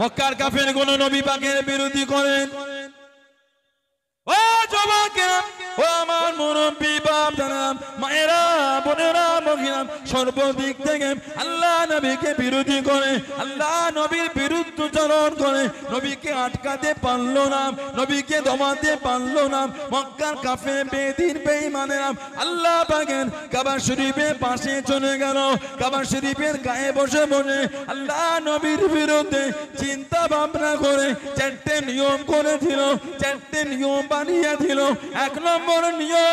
মক্কার কাফের কোন নবী পাকের বিরোধী করেন ও জবাকে ও আমার মুরব্বী বাপ জানাম মায়েরা বোনেরা মহিলাম সর্বদিক থেকে আল্লাহ নবীকে বিরোধী করে আল্লাহ নবীর বিরুদ্ধ চরণ করে নবীকে আটকাতে না নবীকে দমাতে না মক্কার কাফে বেদিন আল্লাহ শরীফের পাশে চলে গেল কাবার শরীফের গায়ে বসে বসে আল্লাহ নবীর বিরুদ্ধে চিন্তা ভাবনা করে চারটে নিয়ম করেছিল চারটে নিয়ম বানিয়েছিল এক নম্বর নিয়ম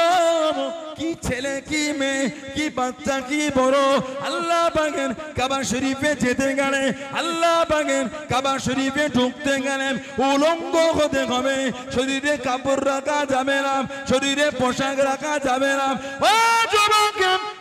কি ছেলে কি মেয়ে কি বাচ্চা কি বড় আল্লাহ বাগেন কাবা শরীফে যেতে গেলে আল্লাহ বাগেন কাবা শরীফে ঢুকতে গেলে উলঙ্গ হতে হবে শরীরে কাপড় রাখা যাবে না শরীরে পোশাক রাখা যাবে না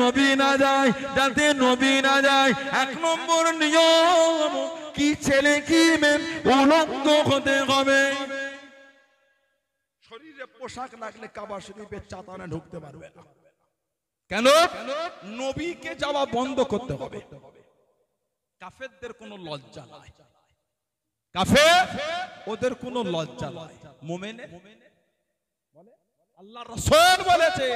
নবী না যায় যাতে নবী না যায় এক নম্বর নিয়ম কি ছেলে কি মেন উলঙ্গ হতে হবে শরীরে পোশাক লাগলে কাবা শরীফের চাতানে ঢুকতে পারবে না কেন নবীকে যাওয়া বন্ধ করতে হবে কাফেরদের কোনো লজ্জা নাই কাফে ওদের কোনো লজ্জা নাই মোমেনে বলে আল্লাহ রসুল বলেছে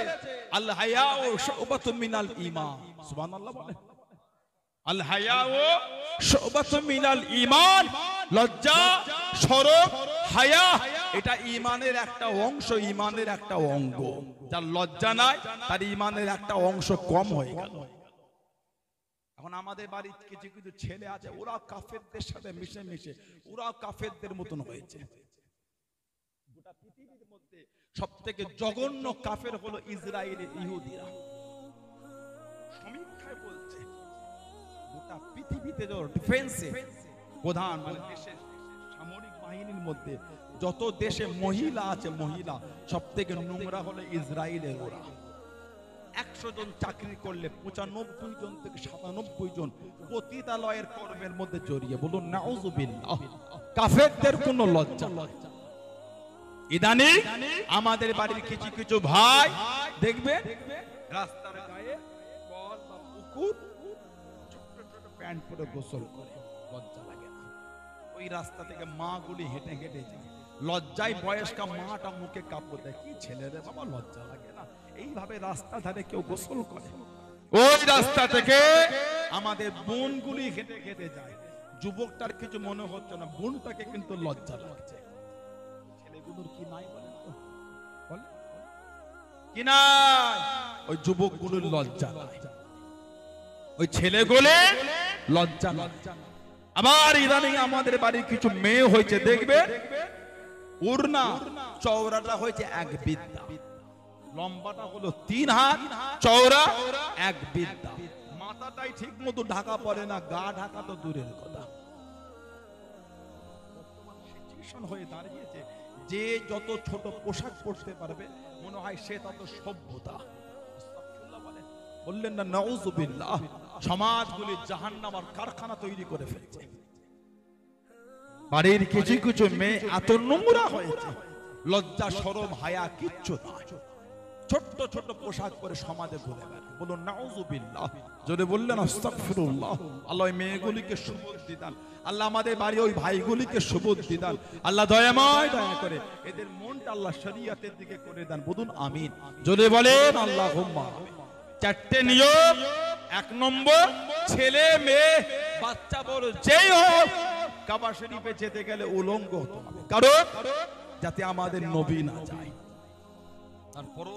আল হায়াউ শুবাতুম মিনাল ঈমান সুবহানাল্লাহ বলে আল হায়াউ শুবাতুম মিনাল ঈমান লজ্জা সরব হায়া এটা ইমানের একটা অংশ ঈমানের একটা অঙ্গ যার লজ্জা নাই তার ইমানের একটা অংশ কম হয়ে গেল এখন আমাদের বাড়িতে কিছু কিছু ছেলে আছে ওরা কাফেরদের সাথে মিশে মিশে ওরা কাফেরদের মতন হয়েছে সব থেকে জঘন্য কাফের হলো ইসরায়েল ইহুদিরা সমীক্ষায় বলছে গোটা পৃথিবীতে যে ডিফেন্সে প্রধান মানে দেশের সামরিক বাহিনীর মধ্যে যত দেশে মহিলা আছে মহিলা সব থেকে নোংরা হলো ইসরায়েলের ওরা একশো জন চাকরি করলে পঁচানব্বই জন থেকে সাতানব্বই জন পতিতালয়ের কর্মের মধ্যে জড়িয়ে বলুন নাউজুবিল্লাহ কাফেরদের কোনো লজ্জা লজ্জা ইদানি আমাদের বাড়ির কিছু কিছু ভাই দেখবে রাস্তার গায়ে বল বা পুকুর ছোট ছোট প্যান্ট পরে গোসল করে লজ্জা লাগে না ওই রাস্তা থেকে মা গুলি হেঁটে হেঁটে যায় লজ্জায় বয়স্কা মাটা মুখে কাপড় দেয় কি ছেলেরে বাবা লজ্জা লাগে না এইভাবে রাস্তা ধারে কেউ গোসল করে ওই রাস্তা থেকে আমাদের বোন গুলি হেঁটে হেঁটে যায় যুবকটার কিছু মনে হচ্ছে না বোনটাকে কিন্তু লজ্জা লাগছে কুনুর কি নাই বলেন তো বলে কি নাই ওই যুবক গুলোর লজ্জা ওই ছেলে গোলে লজ্জা আবার ইদানিং আমাদের বাড়ির কিছু মেয়ে হয়েছে দেখবে উড়না চওড়াটা হয়েছে এক বিদ্যা লম্বাটা হলো তিন হাত চওড়া এক বিদ্যা মাথাটাই ঠিক মতো ঢাকা পড়ে না গা ঢাকা তো দূরের কথা হয়ে দাঁড়িয়েছে যে যত ছোট পোশাক পড়তে পারবে মনে হয় সে তত সভ্যতা বললেন না নওজুবিল্লাহ জাহান নামার কারখানা তৈরি করে ফেলছে বাড়ির কিছু কিছু মেয়ে এত নোংরা হয়েছে লজ্জা সরম হায়া কিচ্ছু নয় ছোট্ট ছোট পোশাক পরে সমাজে ঘুরে বলুন বললেন আল্লাহ মেয়েগুলিকে সুবোধ আল্লাহ আমাদের বাড়ি ওই ভাইগুলিকে সুবোধ আল্লাহ দয়াময় দয়া করে এদের মনটা আল্লাহ দিকে করে দেন বলুন আমিন যদি বলেন আল্লাহ চারটে নিয়ম এক নম্বর ছেলে মেয়ে বাচ্চা বড় যেই হোক কাবা শরীফে যেতে গেলে উলঙ্গ হতো কারণ যাতে আমাদের নবী না যায় তারপরও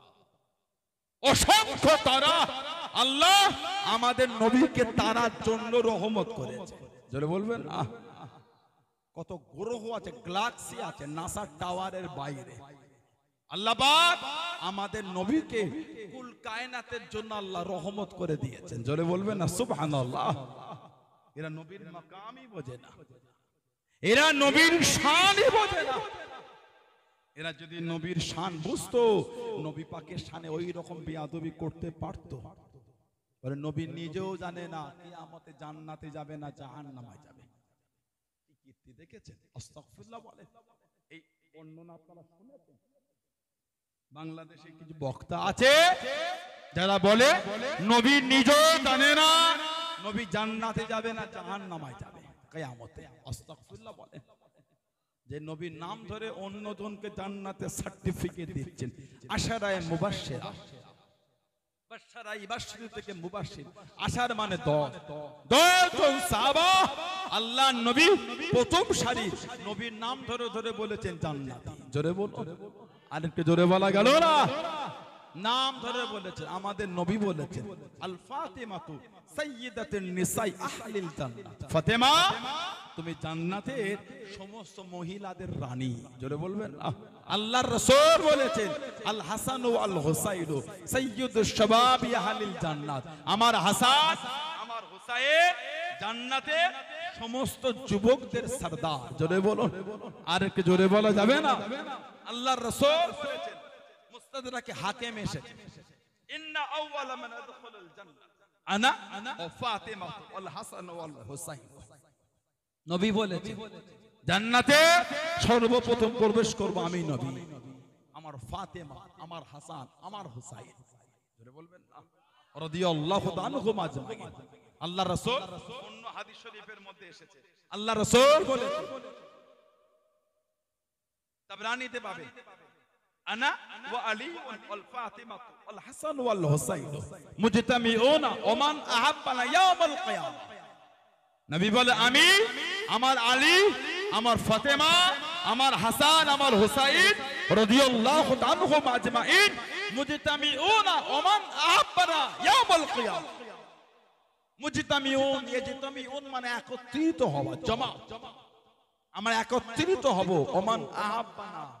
অসংখ্য তারা আল্লাহ আমাদের নবীকে তারার জন্য রহমত করেছে জোরে বলবেন কত গ্রহ আছে গ্লাক্সি আছে নাসার টাওয়ারের বাইরে আল্লাহবাদ আমাদের নবীকে কুল কায়নাতের জন্য আল্লাহ রহমত করে দিয়েছেন জোরে বলবেন না সুবহানাল্লাহ এরা নবীর মাকামই বোঝে না এরা নবীর শানই বোঝে না এরা যদি নবীর শান বুঝতো নবী পাকের শানে ওই রকম বেয়াদবি করতে পারতো নবী নিজেও জানে না কি আমাতে জান্নাতে যাবে না জাহান নামায় যাবে কীর্তি দেখেছেন অস্তকফুল্লাহ বলে এই বর্ণনা আপনারা শুনেছেন বাংলাদেশে কিছু বক্তা আছে যারা বলে নবী নিজেও জানে না নবী জান্নাতে যাবে না জাহান নামায় যাবে কেয়ামতে অস্তকফুল্লাহ বলে যে নবীর নাম ধরে অন্যজনকে জান্নাতে সার্টিফিকেট দিচ্ছেন আশারায় মুবাসের থেকে মানে আল্লাহ প্রথম নবীর নাম ধরে ধরে বলেছেন জোরে বল আরেকটু জোরে বলা গেল না নাম ধরে বলেছেন আমাদের নবী বলেছেন আল ফাতেমা তু সাইয়্যিদাতুন নিসাই আহলিল জান্নাত তুমি জান্নাতের সমস্ত মহিলাদের রানী জোরে বলবেন আল্লাহর রাসূল বলেছেন আল হাসান আল হুসাইন আহলিল জান্নাত আমার হাসান আমার হুসাইন জান্নাতে সমস্ত যুবকদের সর্দার জোরে বলুন আর একটু জোরে বলা যাবে না আল্লাহর রাসূল বলেছেন আপনাদের নাকি হাকেম এসেছে ইন্না আউয়ালা মান আদখালাল জান্নাহ আনা ও ফাতিমা ওয়াল হাসান ওয়াল হুসাইন নবী বলেছেন জান্নাতে সর্বপ্রথম প্রবেশ করব আমি নবী আমার ফাতেমা আমার হাসান আমার হুসাইন ধরে বলবেন না রাদিয়াল্লাহু আনহুম আজমাইন আল্লাহ রাসূল অন্য হাদিস শরীফের মধ্যে এসেছে আল্লাহ রাসূল বলেছেন তাবরানিতে পাবে أنا وعلي والفاطمة والحسن والحسين مجتمعون ومن أحبنا يوم القيامة نبي بل أمي أمر علي أمر فاطمة أمر حسن أمر حسين رضي الله عنهم أجمعين مجتمعون ومن أحبنا يوم القيامة مجتمعون يجتمعون من أكتريت هوا جمع أمر أكتريت هوا ومن أحبنا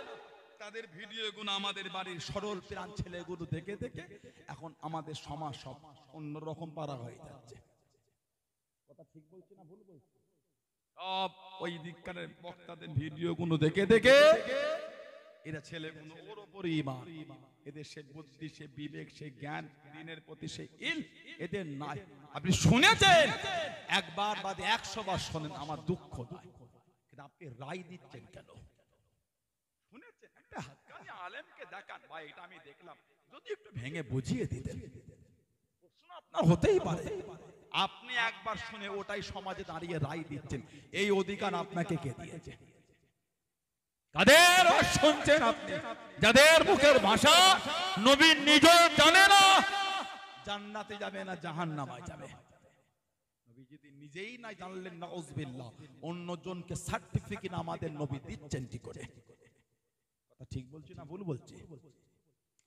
তাদের ভিডিওগুলো আমাদের বাড়ির সরল প্রাণ ছেলেগুলো দেখে দেখে এখন আমাদের সমাজ সব অন্যরকম পারা হয়ে যাচ্ছে কথা ঠিক বলছি না ভুল বলছি সব ওই দিককারের বক্তাদের ভিডিওগুলো দেখে দেখে এরা ছেলেগুলো ওর ওপর ইমান এদের সে বুদ্ধি সে বিবেক সে জ্ঞান দিনের প্রতি সে ইল এদের নাই আপনি শুনেছেন একবার বাদে একশো বার শোনেন আমার দুঃখ নাই কিন্তু আপনি রায় দিচ্ছেন কেন একটা হাক্কানি আলেমকে দেখান ভাই এটা আমি দেখলাম যদি একটু ভেঙে বুঝিয়ে দিতেন আপনার হতেই পারে আপনি একবার শুনে ওটাই সমাজে দাঁড়িয়ে রায় দিচ্ছেন এই অধিকার আপনাকে কে দিয়েছে কাদের শুনছেন আপনি যাদের মুখের ভাষা নবী নিজেও জানে না জান্নাতে যাবে না জাহান্নামায় যাবে নিজেই না জানলেন না অন্যজনকে সার্টিফিকেট আমাদের নবী দিচ্ছেন কি করে ঠিক বলছি না ভুল বলছি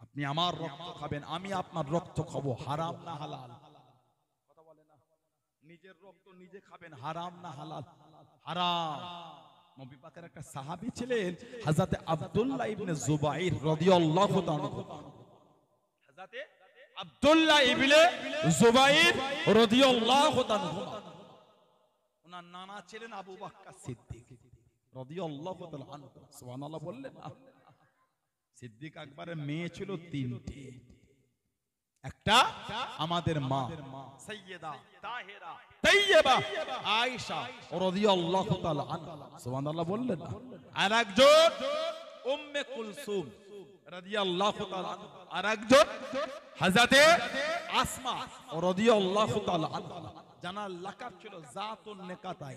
আপনি আমার রক্ত খাবেন আমি আপনার রক্ত খাবো হারাম না হালাল কথা বলে না নিজের রক্ত নিজে খাবেন হারাম না হালাল হারাম একটা সাহাবী ছিলেন আব্দুল্লাহ ওনার নানা ছিলেন আবু বললেন সিদ্দিক আকবরের মেয়ে ছিল তিনটে একটা আমাদের মা সাইয়েদা তাহেরা তাইয়েবা আয়েশা রাদিয়াল্লাহু তাআলা আনহা সুবহানাল্লাহ বললেন না আর একজন উম্মে কুলসুম রাদিয়াল্লাহু তাআলা আনহা আর একজন হযরতে আসমা রাদিয়াল্লাহু তাআলা আনহা জানা লাকাব ছিল জাতুন নেকাতাই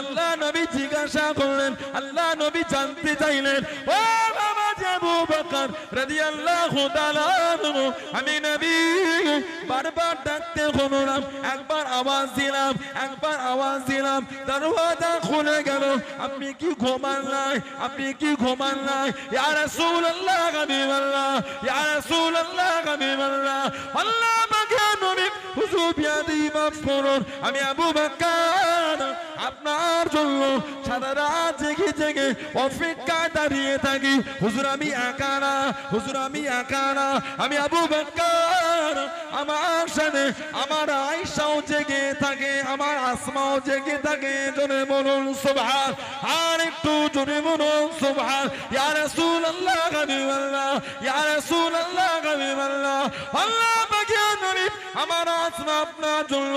আল্লাহ নবী জিজ্ঞাসা করলেন আল্লাহ নবী জানতে চাইলেন ও বাবা আবু বকর রাদিয়াল্লাহু তাআলা আমি নবী বারবার ডাকতে শুনলাম একবার আওয়াজ দিলাম একবার আওয়াজ দিলাম দরওয়াজা খুলে গেল আপনি কি ঘুমান নাই আপনি কি ঘুমান নাই ইয়া রাসূলুল্লাহ হাবিবাল্লাহ ইয়া রাসূলুল্লাহ হাবিবাল্লাহ আল্লাহ আমাকে নবী আমি আবু বাকার আপনার জন্য সারা জেগে জেগে অপেক্ষায় দাঁড়িয়ে থাকি হুজুর আমি একা না হুজুর আমি একা আমি আবু বাকার আমার সাথে আমার আয়সাও জেগে থাকে আমার আসমাও জেগে থাকে জনে বলুন সোভার আর একটু জনে বলুন সোভার ইয়ার সুন আল্লাহ কবি আল্লাহ ইয়ারে সুন আল্লাহ কবি আল্লাহ আল্লাহ আমার আসমা আপনার জন্য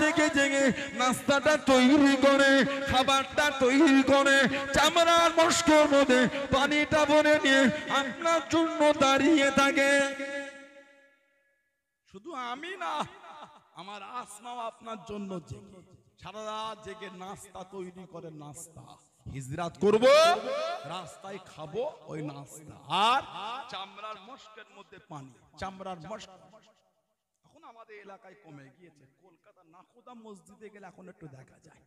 জেগে জেগে নাস্তাটা তৈরি করে খাবারটা তৈরি করে চামড়ার মস্কর মধ্যে পানিটা বনে নিয়ে আপনার জন্য দাঁড়িয়ে থাকে শুধু আমি না আমার আসমাও আপনার জন্য সারা রাত জেগে নাস্তা তৈরি করে নাস্তা হিজরাত করব রাস্তায় খাবো ওই নাস্তা আর চামড়ার মস্কের মধ্যে পানি চামড়ার মস্ক এখন আমাদের এলাকায় কমে গিয়েছে কলকাতা নাখোদা মসজিদে গেলে এখন একটু দেখা যায়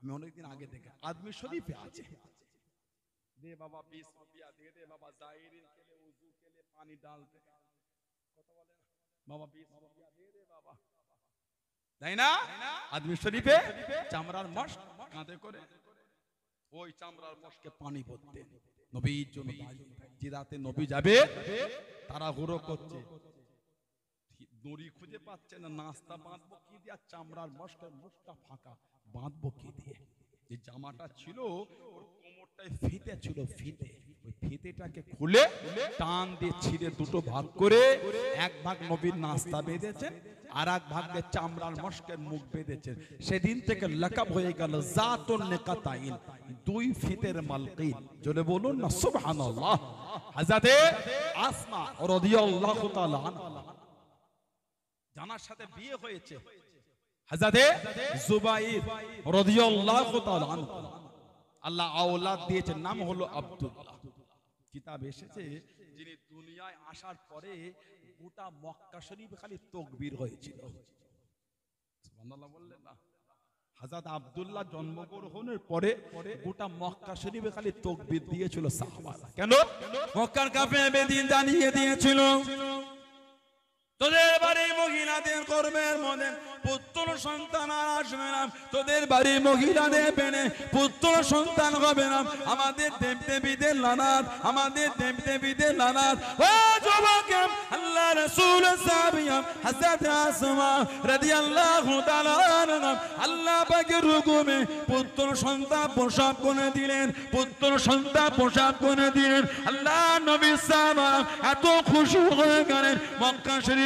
আমি অনেকদিন আগে দেখে আদমি শরীফে আছে দে বাবা বিশ রুপিয়া দে দে বাবা জাইরিন কেলে উজু কেলে পানি ডাল দে কথা বলে বাবা বিশ রুপিয়া দে দে বাবা তাই না আদমি শরীফে চামড়ার মশ কাঁধে করে ওই চামড়ার মশকে পানি ভরতেন নবীর জন্য যে রাতে নবী যাবে তারা হুড়ো করছে দড়ি খুঁজে পাচ্ছে না নাস্তা বাঁধবো কি দিয়ে আর চামড়ার মশটা মুখটা ফাঁকা বাঁধবো কি দিয়ে যে জামাটা ছিল ওর কোমরটায় ফিতে ছিল ফিতে ফিতেটাকে খুলে টান দিয়ে ছিঁড়ে দুটো ভাগ করে এক ভাগ নবীর নাস্তা বেঁধেছেন আর এক ভাগে চামড়ার মস্কের মুখ বেঁধেছেন সেদিন থেকে লাকাব হয়ে গেল জাতুন নেকাতাইন দুই ফিতের মালকিন জলে বলুন না সুবহানাল্লাহ হাজাতে আসমা রাদিয়াল্লাহু তাআলা জানার সাথে বিয়ে হয়েছে হাজাতে জুবাইর রাদিয়াল্লাহু তাআলা আল্লাহ আওলাদ দিয়েছে নাম হলো আব্দুল্লাহ কিতাব এসেছে যিনি দুনিয়ায় আসার পরে গোটা মক্কা শরীফ খালি তকবির হয়েছিল বললেন না আবদুল্লাহ জন্মগ্রহণের পরে গোটা মক্কা শরীফে খালি তকবির দিয়েছিল কেন মক্কার কাপে দিন জানিয়ে দিয়েছিল তোদের বাড়ি মহিলাদের কর্মের মনে পুত্র সন্তান আর আসবে না তোদের বাড়ি মহিলাদের পেনে পুত্র সন্তান হবে না আমাদের দেব দেবীদের নানার আমাদের দেব দেবীদের নানার ও যুবকে আল্লাহ রসুল সাবিয়াম আসমা রাদি আল্লাহ আল্লাহ পাকে রুকুমে পুত্র সন্তান করে দিলেন পুত্র সন্তান করে দিলেন আল্লাহ নবী সাহাব এত খুশি হয়ে গেলেন মক্কা শরীফ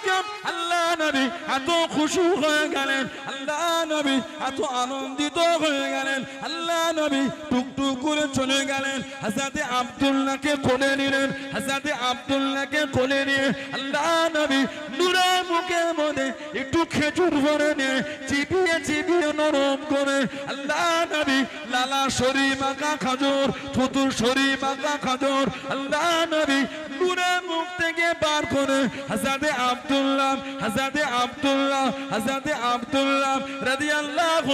নবী এত খুশু হয়ে গেলেন আল্লাহ নবী এত আনন্দিত হয়ে গেলেন আল্লাহ নবী টুকটুক করে চলে গেলেন হাজাতে আবদুল্লাহকে কোলে নিলেন হাজাতে আবদুল্লাহকে কোলে নিয়ে আল্লাহ নবী নুরে মুখের মধ্যে একটু খেজুর ভরে নিয়ে চিপিয়ে চিপিয়ে নরম করে আল্লাহ নবী লালা শরী মাকা খাজুর ফুতুর শরী মাকা খাজুর আল্লাহ নবী নুরে মুখ থেকে বার করে হাজাতে আবদুল্লাহ হাজার হাজরাতে আব্দুল্লাহ হাজরাতে আব্দুল্লাহ রাজি আল্লাহ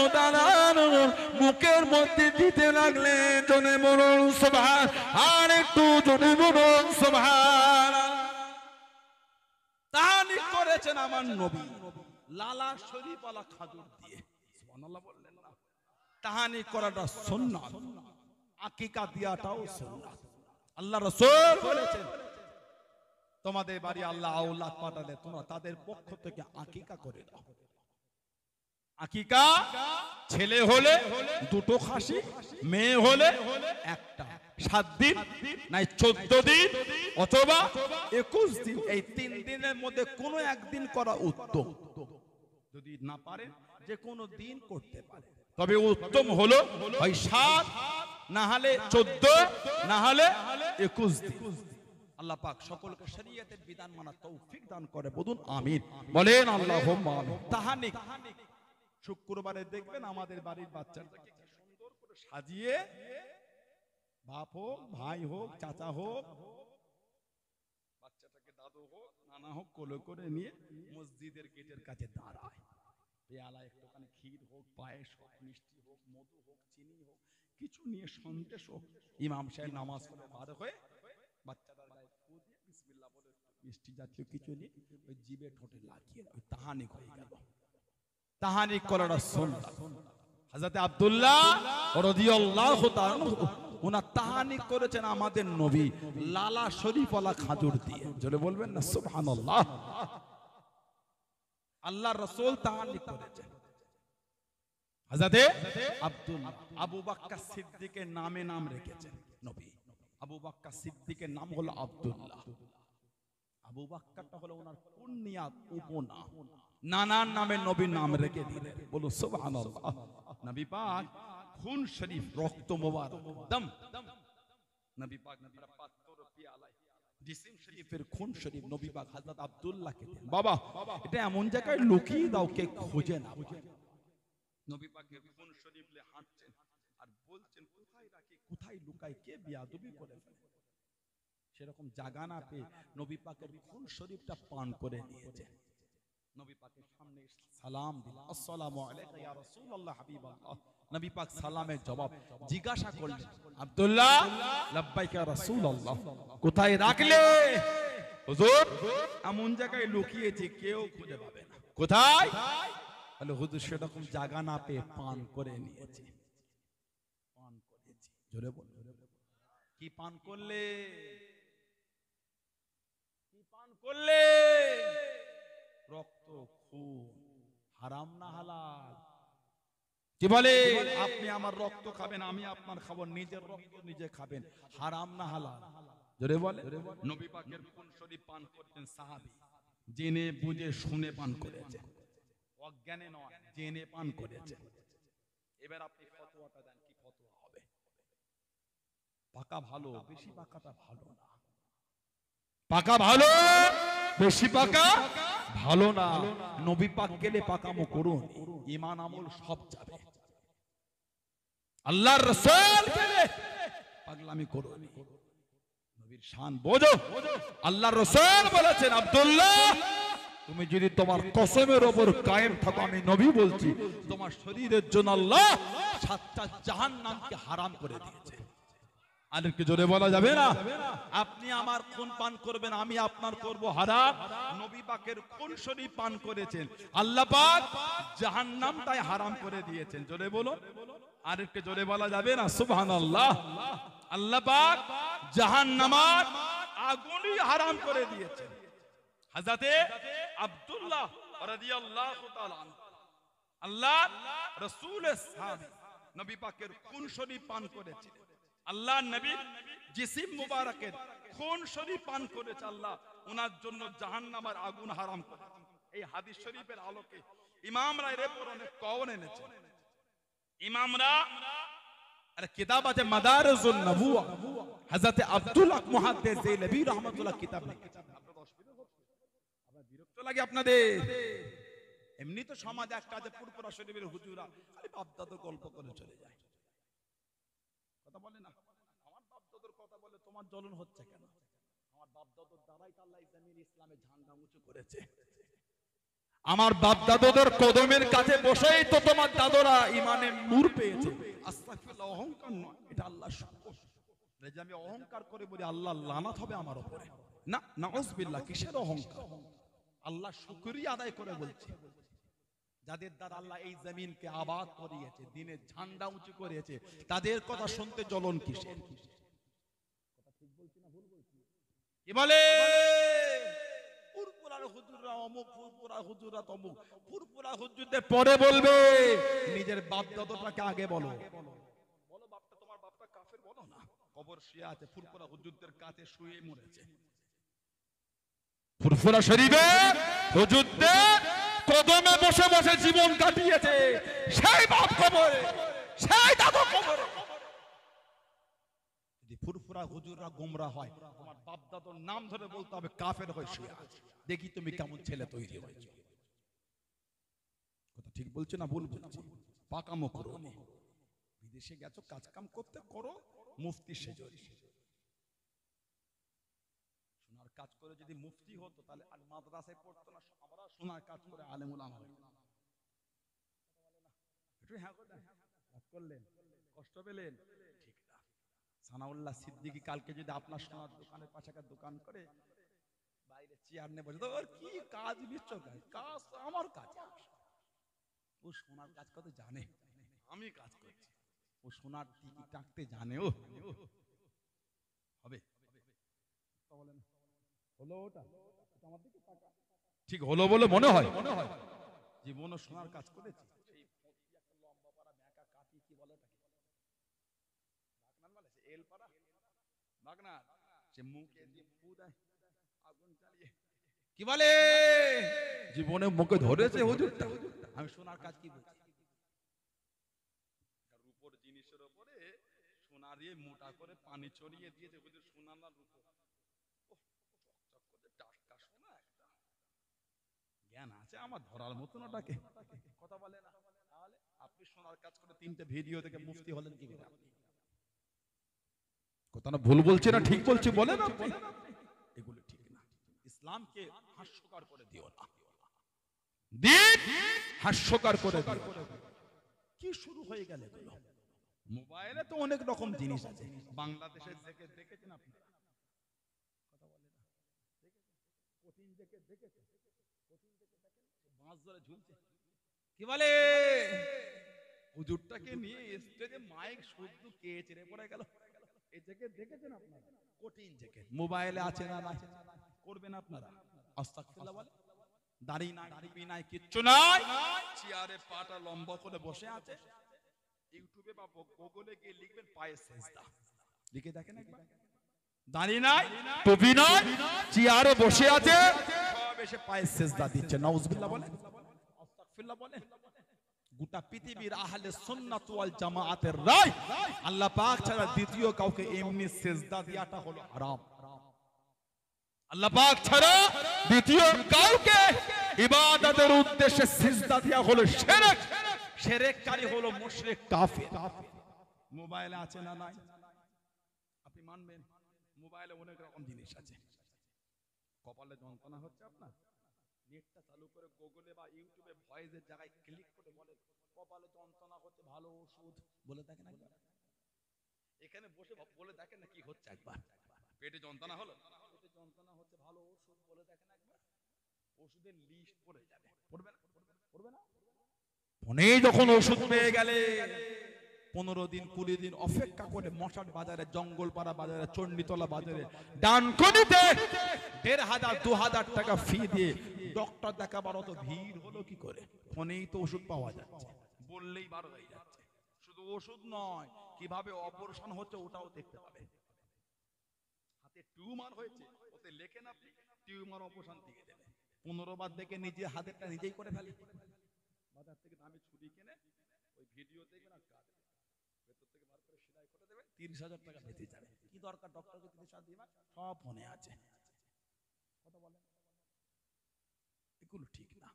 মুখের মধ্যে দিতে লাগলেন জনে মরণ সভার আর একটু জনে মরণ সভার তাহানি করেছেন আমার নবী লালা শরীফওয়ালা দিয়ে সুবহানাল্লাহ বললেন তাহানি করাটা সুন্নাত আকিকা দিয়াটাও সুন্নাত আল্লাহ রাসূল বলেছেন তোমাদের বাড়ি আল্লাহ আউলাদ পাঠালে তোমরা তাদের পক্ষ থেকে আকিকা করে দাও আকিকা ছেলে হলে দুটো খাসি মেয়ে হলে একটা সাত দিন নাই চোদ্দ দিন অথবা একুশ দিন এই তিন দিনের মধ্যে কোনো একদিন করা উত্তম যদি না পারে যে কোনো দিন করতে পারে তবে উত্তম হলো হয় সাত না হলে চোদ্দ না হলে একুশ দিন আল্লাহ পাক সকলকে শরীয়তের বিধান মানা তৌফিক দান করে বলুন আমিন বলেন আল্লাহ তাহানিক শুক্রবারে দেখবেন আমাদের বাড়ির বাচ্চাটাকে সুন্দর করে সাজিয়ে বাপ হোক ভাই হোক চাচা হোক বাচ্চাটাকে দাদু হোক নানা হোক কোলে করে নিয়ে মসজিদের গেটের কাছে দাঁড়ায় পেয়ালা একটুখানি ক্ষীর হোক পায়েস হোক মিষ্টি হোক মধু হোক চিনি হোক কিছু নিয়ে সন্দেশ হোক ইমাম সাহেব নামাজ পড়ে বার হয়ে বাচ্চা মিষ্টি জাতীয় কিছু নিয়ে ওই জীবে ঠোঁটে লাগিয়ে ওই তাহানিক হয়ে গেল তাহানিক করাটা সন্ধ্যা হাজাতে আবদুল্লাহ রদিয়াল্লাহ ওনার তাহানিক করেছেন আমাদের নবী লালা শরীফলা খাজুর দিয়ে জোরে বলবেন না সুবহানাল্লাহ আল্লাহ রসুল তাহানি করেছেন হাজাতে আব্দুল আবু বাক্কা সিদ্দিকের নামে নাম রেখেছেন নবী আবু বাক্কা সিদ্দিকের নাম হলো আব্দুল্লাহ আবু বাক্কারটা হলো ওনার উপনা নামে নবীর নাম রেখে দিলেন বলো সুবহানাল্লাহ নবী পাক খুন শরীফ রক্ত মোবারক দম নবী পাক নবী পাক এমন জায়গায় লুকিয়ে দাও না আর বলছেন কোথায় রাখি কোথায় কে বিয়াদবি করে ফেলে সেরকম জাগা না পেয়ে নবী পাকের খুন শরীফটা পান করে এমন জায়গায় লুকিয়েছে কেউ খুঁজে পাবে না কোথায় সেরকম জাগা না পেয়ে পান করে নিয়েছে পান করেছি জোরে বল কি পান করলে করলে রক্ত খুন হারাম না হালাল কি বলে আপনি আমার রক্ত খাবেন আমি আপনার খাবো নিজের রক্ত নিজে খাবেন হারাম না হালাল জোরে বলে নবী পাকের কোন শরীফ পান করতেন সাহাবী জেনে বুঝে শুনে পান করেছে অজ্ঞানে নয় জেনে পান করেছে এবার আপনি ফতোয়াটা ফতোয়া হবে পাকা ভালো বেশি পাকাটা ভালো না পাকা ভালো বেশি পাকা ভালো না নবী পাক গেলে মো করুন ইমান আমল সব যাবে আল্লাহর রাসূল গেলে পাগলামি করুন নবীর শান বোঝো আল্লাহর রাসূল বলেছেন আব্দুল্লাহ তুমি যদি তোমার কসমের ওপর কায়েম থাকো আমি নবী বলছি তোমার শরীরের জন্য আল্লাহ সাতটা জাহান্নামকে হারাম করে দিয়েছে আর কি জোরে বলা যাবে না আপনি আমার কোন পান করবেন আমি আপনার করব হারাম নবী পাকের কোন শরীফ পান করেছেন আল্লাহ পাক জাহান্নাম তাই হারাম করে দিয়েছেন জোরে বলো আর একটু জোরে বলা যাবে না সুবহানাল্লাহ আল্লাহ পাক জাহান্নামার আগুনই হারাম করে দিয়েছেন হযরতে আব্দুল্লাহ রাদিয়াল্লাহু তাআলা আল্লাহ রাসূলের সাহাবী নবী পাকের কোন শরীফ পান করেছিলেন আল্লাহ নবী জিসিম মুবারকের খুন শরীফ পান করেছে আল্লাহ ওনার জন্য নামার আগুন হারাম করে এই হাদিস শরীফের আলোকে ইমামরা এর উপর অনেক কওন এনেছে ইমামরা কিতাব আছে মাদারুজুন নবুয়া হযরত আব্দুল হক মুহাদ্দিস কিতাব লিখেছেন বিরক্ত লাগে আপনাদের এমনি তো সমাজ একটা আছে পুরপুরা শরীফের হুজুরা বাপ গল্প করে চলে যায় কথা বলে না আমার বাপ দাদুর কথা বলে তোমার জ্বলন হচ্ছে কেন আমার বাপ দাদুর ঝান্ডা উঁচু করেছে আমার বাপ দাদুদের কদমের কাছে বসেই তো তোমার দাদুরা ইমানে নূর পেয়েছে অহংকার নয় এটা আল্লাহ যে আমি অহংকার করে বলি আল্লাহ লানাত হবে আমার উপরে না নাউজুবিল্লাহ কিসের অহংকার আল্লাহ শুকরিয়া আদায় করে বলছে যাদের দ্বারা আল্লাহ এই জমিনকে আবাদ করিয়েছে দিনের ঝান্ডা উঁচু করিয়েছে তাদের কথা শুনতে চলন কিসে কি বলে পরে বলবে নিজের বাপ দাদাটাকে আগে বলো বলো বাপটা তোমার বাপটা কাফের বলো না কবর শুয়ে আছে ফুরপুরা হুজুরদের কাছে শুয়ে মরেছে ফুরফুরা শরীফে হুজুরদের কদমে বসে বসে জীবন কাটিয়েছে সেই বাপ কবরে সেই দাদু কবরে যদি ফুরফুরা হুজুররা গোমরা হয় আমার বাপ দাদুর নাম ধরে বলতে হবে কাফের হয়ে শুয়ে আছে দেখি তুমি কেমন ছেলে তৈরি হয়েছে কথা ঠিক বলছে না ভুল বলছে পাকামো করো বিদেশে গেছো কাজ কাম করতে করো মুফতি সেজো কাজ করে যদি মুফতি হতো তাহলে আর মাদ্রাসায় পড়তো না আমরা কাজ করে আলেমুল আমার একটু হ্যাঁ করলেন করলেন কষ্ট পেলেন ঠিক না সানাউল্লাহ সিদ্দিকী কালকে যদি আপনার সোনার দোকানের পাশে একটা দোকান করে বাইরে চেয়ার নিয়ে বসে ওর কি কাজ নিচ্ছ কাজ আমার কাজ ও সোনার কাজ কত জানে আমি কাজ করছি ও সোনার টিকি টাকতে জানে ও হবে বলেন ঠিক হলো বলে মনে হয় মনে হয় জীবন সোনার কাজ করেছে কি বলে জীবনে মুখে ধরেছে হুজুরটা আমি সোনার কাজ কি বলছি রূপর জিনিসের উপরে সোনা দিয়ে মোটা করে পানি ছড়িয়ে দিয়েছে হুজুর না রূপর জ্ঞান আছে আমার ধরার কথা বলে না তাহলে আপনি কাজ করে তিনটে ভিডিও থেকে মুফতি হলেন কি কথা না ভুল না ঠিক বলে না এগুলো ঠিক না ইসলামকে হাস্যকর করে দিও না দিন হাস্যকর করে কি শুরু হয়ে গেল এগুলো মোবাইলে তো অনেক রকম জিনিস আছে বাংলাদেশে থেকে দেখেছেন আপনি কথা বলে না দেখেছেন দেখেছেন পাঁচ জলে ঝুলছে কি বলে হুজুরটাকে নিয়ে স্টেজে মাইক সদ্য কে চেরে পড়ে গেল এই জ্যাকেট দেখেছেন আপনারা কঠিন জ্যাকেট মোবাইলে আছে না না করবেন আপনারা আস্তাগফিরুল্লাহ বলে দাড়ি নাই টুপি নাই কিচ্ছু নাই চেয়ারে পাটা লম্বা করে বসে আছে ইউটিউবে বা গুগলে গিয়ে লিখবেন পায়ে সেজদা লিখে দেখেন একবার দাঁড়িয়ে নাই টুপি নাই চেয়ারে বসে আছে সব এসে পায়ের দিচ্ছে বলে বলে গোটা পৃথিবীর আহলে সুন্নাত ওয়াল জামাআতের রায় আল্লাহ পাক ছাড়া দ্বিতীয় কাউকে এমনি সেজদা দেওয়াটা হলো হারাম আল্লাহ পাক ছাড়া দ্বিতীয় কাউকে ইবাদতের উদ্দেশ্যে সেজদা দেওয়া হলো শিরক শিরককারী হলো মুশরিক কাফের মোবাইল আছে না নাই আপনি মানবেন মোবাইলে অনেক রকম জিনিস আছে কপালে যন্ত্রণা হচ্ছে আপনার নেটটা চালু করে গুগলে বা ইউটিউবে ভয়েসের জায়গায় ক্লিক করে বলে কপালে যন্ত্রণা হচ্ছে ভালো ওষুধ বলে থাকে না এখানে বসে বলে দেখেন না কি হচ্ছে একবার পেটে যন্ত্রণা হলো পেটে যন্ত্রণা হচ্ছে ভালো ওষুধ বলে দেখেন একবার ওষুধের লিস্ট পড়ে যাবে পড়বে না পড়বে না ফোনে যখন ওষুধ পেয়ে গেলে পনেরো দিন কুড়ি দিন অপেক্ষা করে মশাট বাজারে জঙ্গলপাড়া বাজারে চণ্ডীতলা বাজারে ডানকনিতে দেড় হাজার দু হাজার টাকা ফি দিয়ে ডক্টর দেখাবার অত ভিড় হলো কি করে ফোনেই তো ওষুধ পাওয়া যাচ্ছে বললেই বারো হয়ে যাচ্ছে শুধু ওষুধ নয় কিভাবে অপারেশন হচ্ছে ওটাও দেখতে পাবে হাতে টিউমার হয়েছে ওতে লেখেন আপনি টিউমার অপারেশন দিয়ে দেবে পনেরো বার দেখে নিজে হাতেরটা নিজেই করে ফেলে বাজার থেকে দামি ছুরি কিনে ওই ভিডিও দেখবেন আর ভেতর থেকে বার করে সেলাই করে দেবে তিরিশ হাজার টাকা নিতে যাবে কি দরকার ডক্টরকে তিরিশ হাজার দিবা সব ফোনে আছে কথা বলেন এগুলো ঠিক না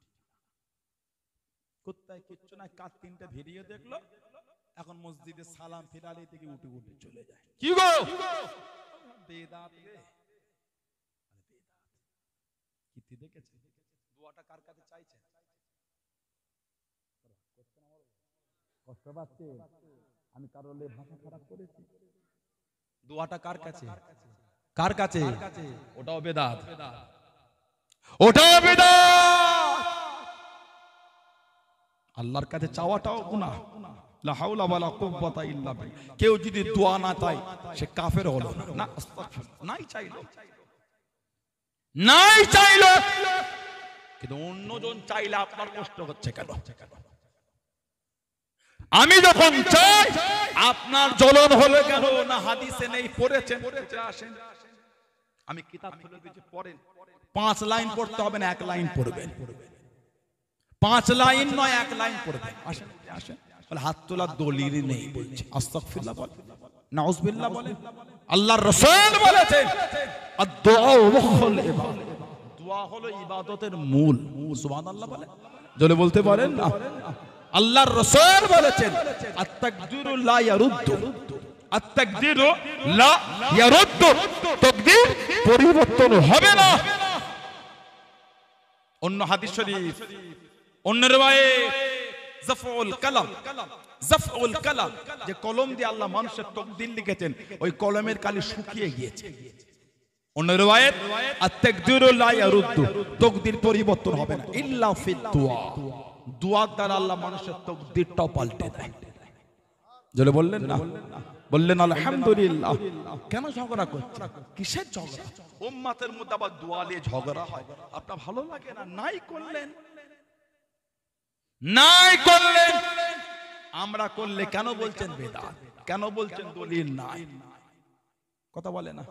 কোথায় কিচ্ছু নাই কার তিনটা ভিডিও দেখলো এখন মসজিদে সালাম ফিরালি থেকে উঠে উঠে চলে যায় কি গো বেদাত রে কিতি দেখেছে দোয়াটা কার কাছে চাইছেন কষ্ট পাচ্ছে আমি কারোলে ভাষা খারাপ করেছি দোয়াটা কার কাছে কার কাছে ওটাও বেদাত ওটাও বেদাত আল্লাহর কাছে চাওয়াটাও গুনাহ লা হাওলা ওয়ালা কুওয়াতা ইল্লা বিল্লাহ কেউ যদি দোয়া না চায় সে কাফের হলো না নাই চাইলো নাই চাইলো কিন্তু অন্যজন চাইলে আপনার কষ্ট হচ্ছে কেন আমি যখন চাই আপনার জ্বলন হলে কেন না হাদিসে নেই পড়েছেন আসেন আমি কিতাব খুলে দিয়েছি পড়েন পাঁচ লাইন পড়তে হবে না এক লাইন পড়বেন পাঁচ লাইন নয় এক লাইন পড়বেন আসেন আসেন বলে হাত তোলা দলিল নেই বলছে আস্তাগফিরুল্লাহ বলে নাউজুবিল্লাহ বলে আল্লাহর রাসূল বলেছেন আদ-দুআ মুখুল ইবাদত দোয়া হলো ইবাদতের মূল সুবহানাল্লাহ বলে জলে বলতে পারেন না আল্লাহর রসুল বলেছেন আত্তাকদিরু লা ইয়ারুদ্দু আত্তাকদিরু লা ইয়ারুদ্দু তাকদীর পরিবর্তন হবে না অন্য হাদিস শরীফ অন্য রওয়ায়েত জাফউল কলম জাফউল কলম যে কলম দিয়ে আল্লাহ মানুষের তকদির লিখেছেন ওই কলমের কালি শুকিয়ে গিয়েছে অন্য রওয়ায়েত আত্তাকদিরু লা ইয়ারুদ্দু তাকদীর পরিবর্তন হবে না ইল্লা ফিদ দুআ দুয়ার দ্বারা আল্লাহ মানুষের তকদিরটাও পাল্টে দেয় বললেন না বললেন আলহামদুলিল্লাহ কেন ঝগড়া করছে কিসের ঝগড়া উম্মাতের মধ্যে আবার ঝগড়া হয় আপনার ভালো লাগে না নাই করলেন নাই করলেন আমরা করলে কেন বলছেন বেদা কেন বলছেন দলিল নাই কথা বলে না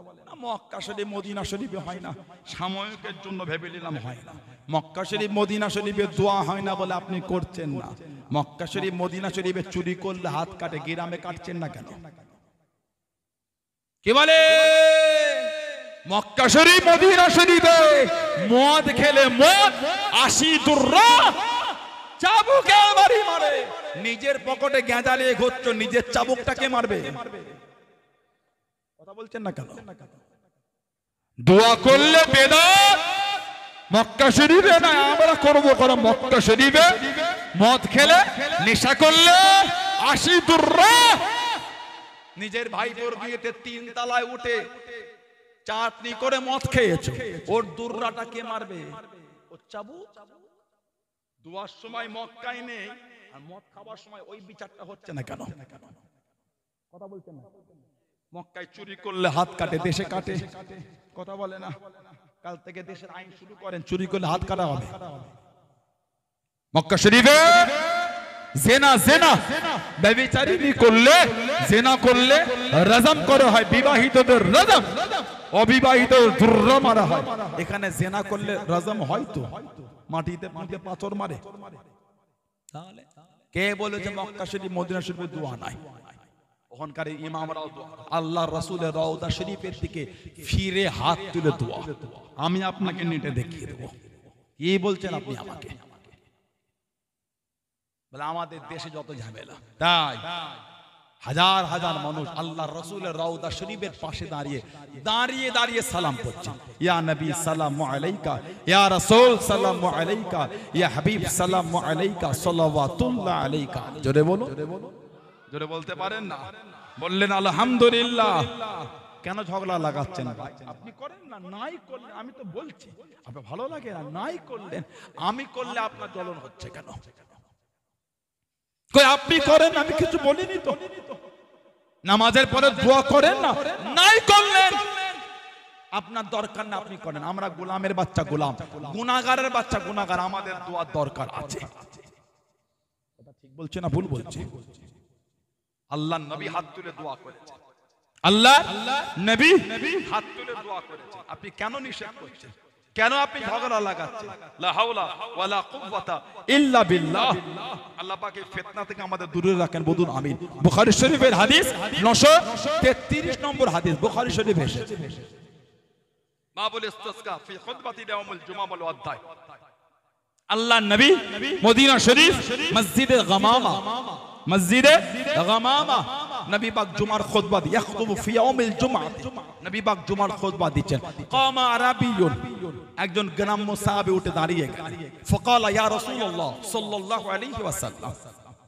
মক্কা শরীফ মদিনা শরীফে হয় না সাময়িকের জন্য ভেবে নিলাম হয় না মক্কা শরীফ মদিনা শরীফে দোয়া হয় না বলে আপনি করছেন না মক্কা শরীফ মদিনা শরীফে চুরি করলে হাত কাটে গ্রামে কাটছেন না কেন কি বলে মক্কা শরীফ মদিনা শরীফে মদ খেলে মদ আশি দুর্রা চাবুকে মারি মারে নিজের পকেটে গেঁদা নিয়ে ঘুরছ নিজের চাবুকটাকে মারবে কথা বলছেন না কেন দোয়া করলে বেদাত মক্কা শরীফে না আমরা করব করে মক্কা শরীফে মদ খেলে নেশা করলে আশি দুর্রা নিজের ভাইপোর বিয়েতে তিন তালায় উঠে চাটনি করে মদ খেয়েছে ওর দুর্রাটা কে মারবে ওর চাবু দুয়ার সময় মক্কাই নেই আর মদ খাবার সময় ওই বিচারটা হচ্ছে না কেন কথা বলছেন না মক্কায় চুরি করলে হাত কাটে দেশে কাটে কথা বলে না কাল থেকে দেশের আইন শুরু করেন চুরি করলে হাত কাটা হবে মক্কা শরীফে জেনা জেনা ব্যবিচারিণী করলে জেনা করলে রাজাম করা হয় বিবাহিতদের রাজাম অবিবাহিত দুর্র মারা হয় এখানে জেনা করলে রাজাম হয় তো মাটিতে মাটিতে পাথর মারে তাহলে কে বলে যে মক্কা শরীফ মদিনা শরীফে দোয়া নাই ওখানকার ইমামরাও আল্লাহ রসুলের রওদা শরীফের দিকে ফিরে হাত তুলে দোয়া আমি আপনাকে নেটে দেখিয়ে দেবো এই বলছেন আপনি আমাকে বলে আমাদের দেশে যত ঝামেলা তাই হাজার হাজার মানুষ আল্লাহ রসুলের রওদা শরীফের পাশে দাঁড়িয়ে দাঁড়িয়ে দাঁড়িয়ে সালাম করছে ইয়া নবী সালাম আলাইকা ইয়া রসুল সালাম আলাইকা ইয়া হাবিব সালাম আলাইকা সালাওয়াতুল্লাহ আলাইকা জোরে বলো জোরে বলতে পারেন না বললেন আলহামদুলিল্লাহ কেন ঝগড়া লাগাচ্ছেন ভাই আপনি করেন না নাই করলেন আমি তো বলছি আপনার ভালো লাগে না নাই করলেন আমি করলে আপনার জ্বলন হচ্ছে কেন কই আপনি করেন আমি কিছু বলিনি তো নামাজের পরে দোয়া করেন না নাই করলেন আপনার দরকার না আপনি করেন আমরা গোলামের বাচ্চা গোলাম গুণাগারের বাচ্চা গুণাগার আমাদের দোয়ার দরকার আছে ঠিক বলছে না ভুল বলছে আল্লাহ নবী হাত তুলে দোয়া করেছে আল্লাহ নবী হাত তুলে দোয়া করেছে আপনি কেন নিষেধ করছেন কেন আপনি ঝগড়া লাগাচ্ছেন লা হাওলা ওয়ালা কুওয়াতা ইল্লা বিল্লাহ আল্লাহ পাক ফিতনা থেকে আমাদের দূরে রাখেন বলুন আমিন বুখারী শরীফের হাদিস 933 নম্বর হাদিস বুখারী শরীফ এসেছে বাবুল ইস্তিসকা ফি খুতবাতি ইয়াউমুল জুমআ ওয়াল ওয়াদায় আল্লাহ নবী মদিনা শরীফ মসজিদে গামামা মসজিদে গামামা নবী পাক জুমার খুতবা দিয়ে ইয়াখতুবু ফি ইয়াউমিল জুমআ নবী পাক জুমার খুতবা দিচ্ছেন কামা আরাবিয়ুন একজন গ্রাম্য সাহাবী উঠে দাঁড়িয়ে গেল ফাকালা ইয়া রাসূলুল্লাহ সাল্লাল্লাহু আলাইহি ওয়াসাল্লাম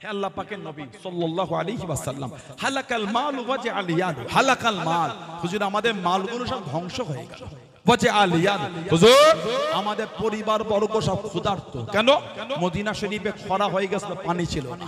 হে আল্লাহ পাকের নবী সাল্লাল্লাহু আলাইহি ওয়াসাল্লাম হালাকাল মাল ওয়া আল ইয়াদ হালাকাল মাল হুজুর আমাদের মালগুলো সব ধ্বংস হয়ে গেল বজে আলিয়ান হুজুর আমাদের পরিবার বর্গ সব ক্ষুধার্ত কেন মদিনা শরীফে খরা হয়ে গেছিল পানি ছিল না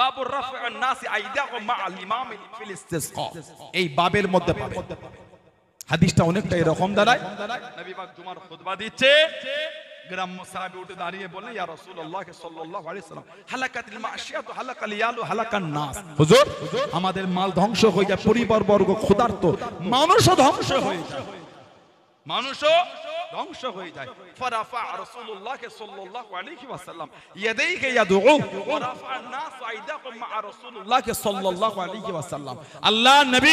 বাবুর নাসি আইদা ও মা ইমাম ফিল এই বাবের মধ্যে হাদিসটা অনেকটা এরকম দাঁড়ায় নবী পাক জুমার খুতবা দিচ্ছে গ্রাম্য সাহাবি উঠে দাঁড়িয়ে বললেন ইয়া রাসূলুল্লাহ সাল্লাল্লাহু আলাইহি সাল্লাম হালাকাতিল মাশিয়াত হালাকাল ইয়ালু হালাকান নাস হুজুর আমাদের মাল ধ্বংস হয়ে যায় পরিবার বর্গ ক্ষুধার্ত মানুষও ধ্বংস হয়ে যায় মানুষও ধ্বংস হয়ে যায় ফরাফা রাসূলুল্লাহকে সাল্লাল্লাহু আলাইহি ওয়াসাল্লাম ইয়াদাইহি নাস আইদাকুম মা সাল্লাল্লাহু আলাইহি ওয়াসাল্লাম আল্লাহ নবী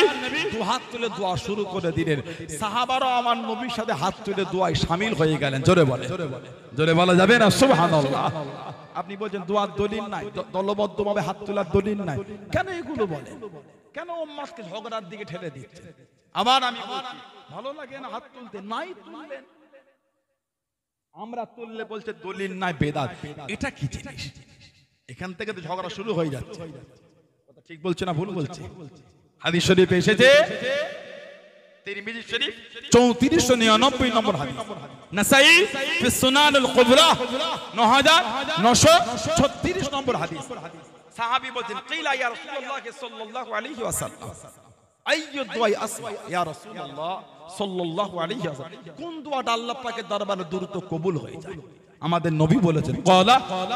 দু হাত তুলে দোয়া শুরু করে দিলেন সাহাবারা আমার নবীর সাথে হাত তুলে দোয়ায় শামিল হয়ে গেলেন জোরে বলে জোরে বলে যাবে না সুবহানাল্লাহ আপনি বলছেন দোয়ার দলিল নাই দলবদ্ধভাবে হাত তোলার দলিল নাই কেন এগুলো বলেন কেন উম্মাসকে ঝগড়ার দিকে ঠেলে দিচ্ছে আবার আমি ভালো লাগে না হাত তুলতে নাই তুললেন আমরা তুললে বলছে দলিল নাই বেদাত এটা কি জিনিস এখান থেকে তো ঝগড়া শুরু হয়ে যাচ্ছে ঠিক বলছে না ভুল বলছে হাদিস শরীফ এসেছে তিরমিজি শরীফ 3499 নম্বর হাদিস নাসাই ফি সুনানুল কুবরা 9936 নম্বর হাদিস সাহাবী বলেন কিলা ইয়া রাসূলুল্লাহ সাল্লাল্লাহু আলাইহি ওয়াসাল্লাম কোন দোয়াটা আল্লাহ পাকের দরবারে দ্রুত কবুল হয়ে যায় আমাদের নবী বলেছেন কলা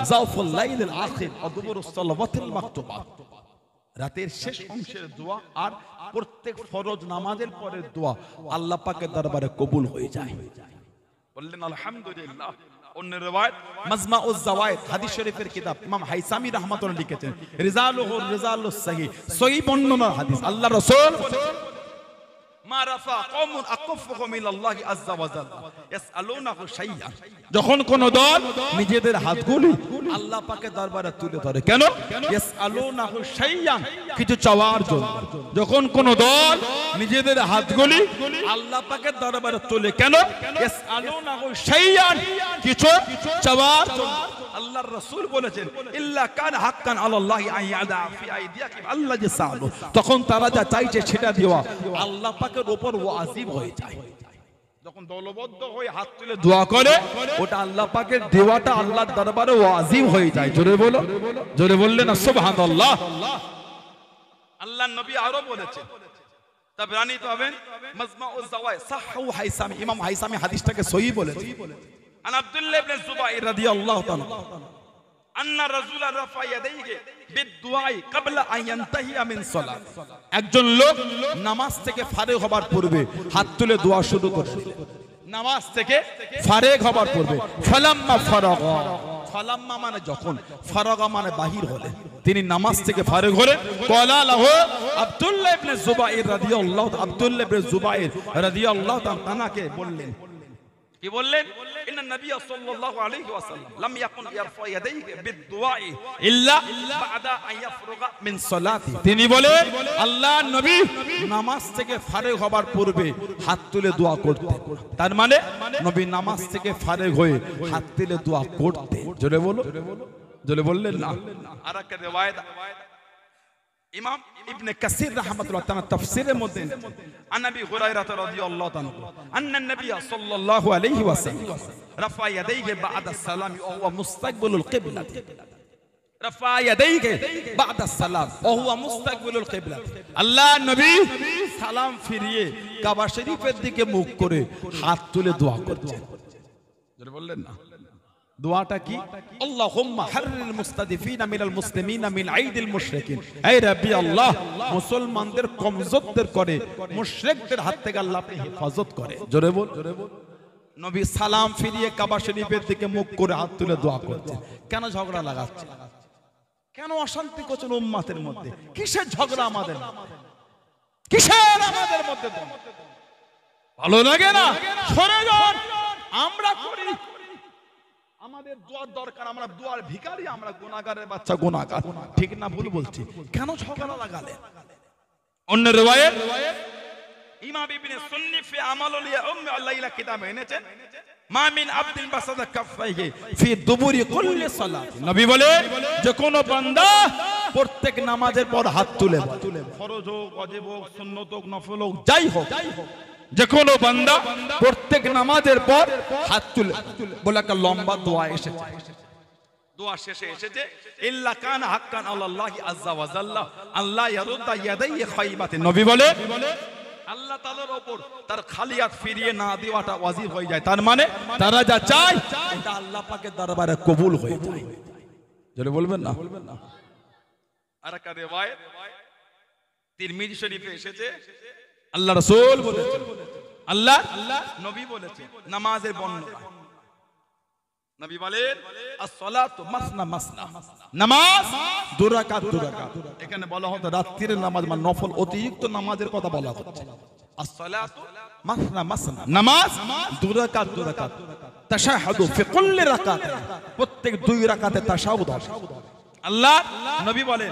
জাউফুল লাইলিল আখির অদবর রাতের শেষ অংশের দোয়া আর প্রত্যেক ফরজ নামাজের পরের দোয়া আল্লাহ পাকের দরবারে কবুল হয়ে যায় বললেন আলহামদুলিল্লাহ অন্য রেওয়ায়ত মাজমা উজ জাওয়ায়েদ হাদিস শরীফের কিতাব ইমাম হাইসামি রাহমাতুল্লাহ লিখেছেন রিজালুহু রিজালুস সহি সহি বর্ণনা হাদিস আল্লাহ রাসূল যখন কোন দল নিজেদের হাতগুলি আল্লাহ পাকে দরবারে তুলে ধরে কেন কিছু চাওয়ার জন্য যখন কোন দল নিজেদের হাতগুলি আল্লাহ পাকে দরবারে তুলে কেন কিছু চাওয়ার জন্য আল্লাহর রাসূল বলেছেন ইল্লা কান হাক্কান আলাল্লাহি আইয়াদা ফি আইদিয়াকি আল্লাহ যে সালু তখন তারা যা চাইছে সেটা দেওয়া আল্লাহ পাকের উপর ওয়াজিব হয়ে যায় যখন দলবদ্ধ হয়ে হাত তুলে দোয়া করে ওটা আল্লাহ পাকের দেওয়াটা আল্লাহর দরবারে ওয়াজিব হয়ে যায় জোরে বলো জোরে বললেন না সুবহানাল্লাহ আল্লাহ নবী আরো বলেছেন তাবরানি তো হবেন মাজমা উজ সাহহু হাইসামি ইমাম হাইসামি হাদিসটাকে সহি বলেছেন عن عبد الله بن الزبير رضي الله تعالى أن الرسول رفع يديه بالدعاء قبل أن ينتهي من صلاة একজন লোক নামাজ থেকে ফারেগ হবার পূর্বে হাত তুলে দোয়া শুরু করে নামাজ থেকে ফারেগ হবার পূর্বে ফালাম্মা ফারাগ ফালাম্মা মানে যখন ফারাগা মানে বাহির হলে তিনি নামাজ থেকে ফারেগ হলে কলা লাহ আব্দুল্লাহ ইবনে জুবাইর রাদিয়াল্লাহু আব্দুল্লাহ ইবনে জুবাইর রাদিয়াল্লাহু তাআলাকে বললেন কি বললেন ইন্না নবী সাল্লাল্লাহু আলাইহি ওয়াসাল্লাম লাম ইয়াকুন ইয়ারফা ইয়াদাইহি বিদুআই ইল্লা বাদা আয়াফরুগা মিন সালাতি তিনি বলে আল্লাহ নবী নামাজ থেকে ফারেগ হবার পূর্বে হাত তুলে দোয়া করতে মানে, তার মানে নবী নামাজ থেকে ফারেগ হয়ে হাত তুলে দোয়া করতে জোরে বলো জোরে বললেন না আরেকটা একটা রিওয়ায়াত ইমাম ইবনে কাসির রাহমাতুল্লাহ তাআলা তাফসীরের মধ্যে আন নবী হুরায়রা রাদিয়াল্লাহু তাআলা আন্না নবী সাল্লাল্লাহু আলাইহি ওয়াসাল্লাম রাফা ইয়াদাইহি বা'দা সালামি ওয়া হুয়া মুস্তাকবিলুল কিবলা রাফা ইয়াদাইহি বা'দা সালাম ওয়া হুয়া মুস্তাকবিলুল কিবলা আল্লাহ নবী সালাম ফিরিয়ে কাবা শরীফের দিকে মুখ করে হাত তুলে দোয়া করতেন বললেন না দোয়াটা কি আল্লাহুম্মা হাররিল মুস্তাদিফিনা মিনাল মুসলিমিনা মিন আইদিল মুশরিকিন এই রাব্বি আল্লাহ মুসলমানদের কমজোরদের করে মুশরিকদের হাত থেকে আল্লাহ আপনি হেফাজত করে জোরে বল নবী সালাম ফিরিয়ে কাবা শরীফের দিকে মুখ করে হাত তুলে দোয়া করছে কেন ঝগড়া লাগাচ্ছে কেন অশান্তি করছেন উম্মাতের মধ্যে কিসের ঝগড়া আমাদের কিসের আমাদের মধ্যে ভালো লাগে না সরে যান আমরা করি আমাদের দোয়ার দরকার আমরা দোয়ার ভিকারি আমরা গুণাগারের বাচ্চা গুণাগার ঠিক না ভুল বলছি কেন ঝগড়া লাগালে অন্য রেওয়ায়ের ইমাম ইবনে সুন্নি ফি আমালুল ইয়াউম আল্লাইলা কিতাবে এনেছেন মা মিন আবদিন বাসাদা কাফাইহি ফি দুবুরি কুল্লি সালাত নবী বলে যে কোন বান্দা প্রত্যেক নামাজের পর হাত তুলে ফরজ হোক ওয়াজিব হোক সুন্নত হোক নফল হোক যাই হোক যে কোনো বান্দা প্রত্যেক নামাজের পর হাত তুলে বলে একটা লম্বা দোয়া এসেছে শেষে এসেছে ফিরিয়ে না দেওয়াটা হয়ে যায় তার মানে কবুল হয়ে বলবেন না বলবেন না আর একটা শরীফে এসেছে আল্লাহ রসুল বলেছেন আল্লাহ আল্লাহ নবী বলেছেন নামাজের বর্ণনা নবী বলেন আসসালাতু মাসনা মাসনা নামাজ এখানে বলা হতো রাত্রির নামাজ মানে নফল অতিরিক্ত নামাজের কথা বলা হচ্ছে আসসালাতু মাসনা মাসনা নামাজ তাশাহাদু ফি কুল্লি রাকাত প্রত্যেক দুই রাকাতে তাশাহুদ আল্লাহ নবী বলেন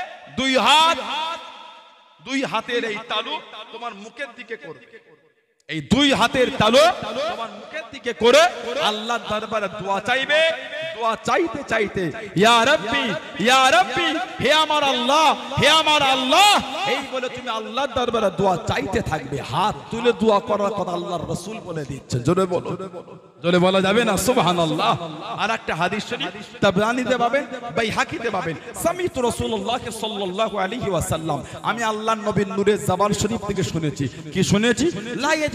দুই হাত দুই হাতের এই তালু তোমার মুখের দিকে করবে এই দুই হাতের তালো তোমার মুখের দিকে করে আল্লাহর দরবারে দোয়া চাইবে দোয়া চাইতে চাইতে ইয়া রব্বি ইয়া রব্বি হে আমার আল্লাহ হে আমার আল্লাহ এই বলে তুমি আল্লাহর দরবারে দোয়া চাইতে থাকবে হাত তুলে দোয়া করার কথা আল্লাহর রাসূল বলে দিচ্ছেন জোরে বলো জোরে বলা যাবে না সুবহানাল্লাহ আর একটা হাদিস শরীফ তাবরানিতে পাবেন বাইহাকিতে পাবেন সামিত রাসূলুল্লাহ সাল্লাল্লাহু আলাইহি ওয়াসাল্লাম আমি আল্লাহর নবীর নূরের জবান শরীফ থেকে শুনেছি কি শুনেছি লাইয়ে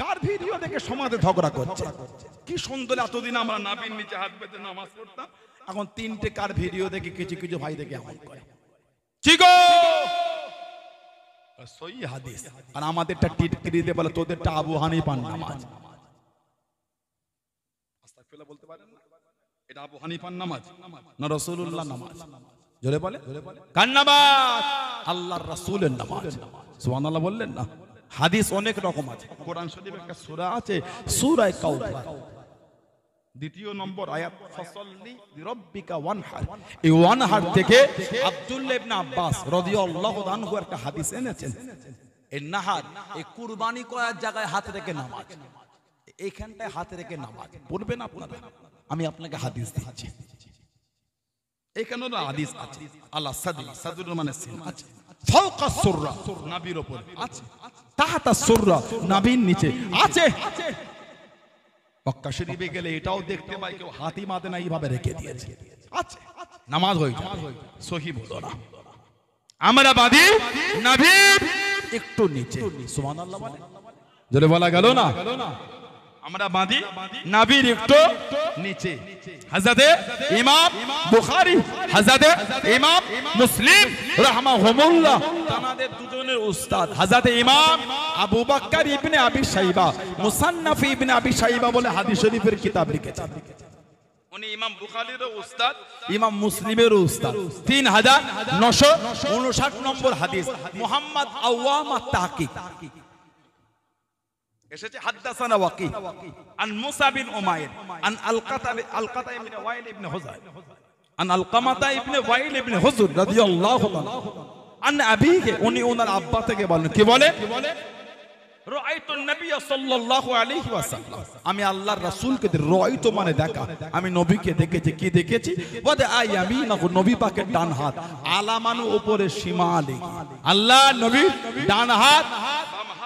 কার ভিডিও দেখে সমাজে ঝগড়া করছে কি সুন্দর এতদিন আমরা নাবির নিচে হাত পেতে নামাজ পড়তাম এখন তিনটে কার ভিডিও দেখে কিছু কিছু ভাই দেখে এমন করে চিগো সই হাদিস আর আমাদেরটা টিটকি দিয়ে বলে তোদেরটা আবু হানিফার নামাজ আস্তাগফিরুল্লাহ বলতে পারেন না এটা আবু হানিফার নামাজ না রাসূলুল্লাহ নামাজ জোরে বলে কার নামাজ আল্লাহর রাসূলের নামাজ সুবহানাল্লাহ বললেন না হাদিস অনেক রকম আছে কোরআন শরীফ একটা সুরা আছে সুরায় কাউফার দ্বিতীয় নম্বর আয়াত ফসল্লি রব্বিকা ওয়ানহার এই ওয়ানহার থেকে আব্দুল্লাহ ইবনে আব্বাস রাদিয়াল্লাহু আনহু একটা হাদিস এনেছেন এই নাহার এই কুরবানি করার জায়গায় হাত রেখে নামাজ এইখানটায় হাত রেখে নামাজ পড়বেন আপনারা আমি আপনাকে হাদিস দিচ্ছি এখানেও হাদিস আছে আল্লাহ সাদি সাদুর মানে সিন আছে ফাওকা সুররা নাবির উপর আছে তাহাতা সুররা নাভির নিচে আছে মক্কা শরীফে গেলে এটাও দেখতে পাই কেউ হাতি মাদে না এইভাবে রেখে দিয়েছে আছে নামাজ হয়ে সহি বলো না আমরা বাদি নাভির একটু নিচে সুবহানাল্লাহ বলে মানে। বলা গেল না আমরা বাঁধি নাবির একটু নিচে হাজাদে ইমাম বুখারি হাজাদে ইমাম মুসলিম রহমা হোমুল্লাহ তানাদের দুজনের উস্তাদ হাজাদে ইমাম আবু বাক্কার ইবনে আবি সাইবা মুসান্নাফ ইবনে আবি সাইবা বলে হাদিস শরীফের কিতাব লিখেছেন উনি ইমাম বুখারির উস্তাদ ইমাম মুসলিমের উস্তাদ তিন হাজার নশো উনষাট নম্বর হাদিস মোহাম্মদ আওয়ামা তাকিক এসেছে হাদ্দাসানা ওয়াকি আন মুসা বিন উমাইর আন আলকাতা আলকাতা ইবনে ওয়াইল ইবনে হুজাই আন আলকামাতা ইবনে ওয়াইল ইবনে হুজুর রাদিয়াল্লাহু তাআলা আন আবিহি উনি ওনার আব্বা থেকে বলেন কি বলে আমি আল্লাহর রাসূলকে রয়তো মানে দেখা আমি নবীকে দেখেছি কি দেখেছি আই আমি নবী পাকে ডান হাত আলামানু উপরে সীমা আলী আল্লাহ নবী ডান হাত হাত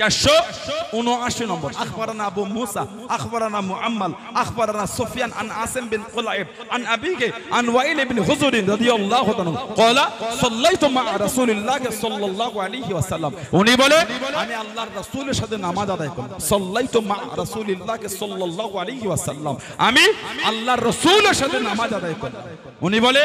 চারশো উনআশি নম্বর আখবরানা আবু মুসা আখবরানা মুআম্মাল আখবরানা সুফিয়ান আন আসিম বিন কুলাইব আন আবিকে আন ওয়াইল বিন হুজুর রাদিয়াল্লাহু তাআলা ক্বালা সাল্লাইতু মা রাসূলিল্লাহি সাল্লাল্লাহু আলাইহি ওয়াসাল্লাম উনি বলে আমি আল্লাহর রাসূলের সাথে নামাজ আদায় করলাম সাল্লাইতু মা রাসূলিল্লাহি সাল্লাল্লাহু আলাইহি ওয়াসাল্লাম আমি আল্লাহর রাসূলের সাথে নামাজ আদায় করলাম উনি বলে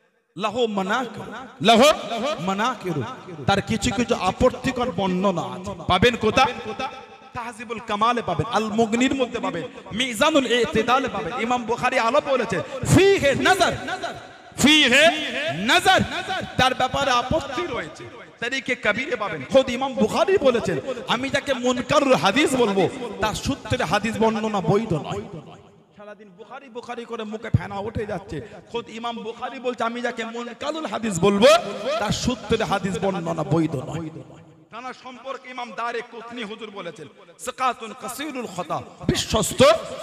তার কিছু কিছু আপত্তিকর বর্ণনা আছে পাবেন কোথা তাহজিবুল কামালে পাবেন আল মুগনির মধ্যে পাবেন মিজানুল এতেদালে পাবেন ইমাম বুখারি আলো বলেছে ফিহে নজর ফিহে নজর তার ব্যাপারে আপত্তি রয়েছে তারিখে কবিরে পাবেন খোদ ইমাম বুখারী বলেছেন আমি তাকে মুনকারুল হাদিস বলবো তার সূত্রে হাদিস বর্ণনা বৈধ নয় সারাদিন বুখারি বুখারি করে মুখে ফেনা উঠে যাচ্ছে খোদ ইমাম বুখারি বলছে আমি যাকে কালুল হাদিস বলবো তার সূত্রে হাদিস বর্ণনা বৈধ নয় নানা সম্পর্কে ইমাম দারে হুজুর বলেছেন কাসিরুল খতা বিশ্বস্ত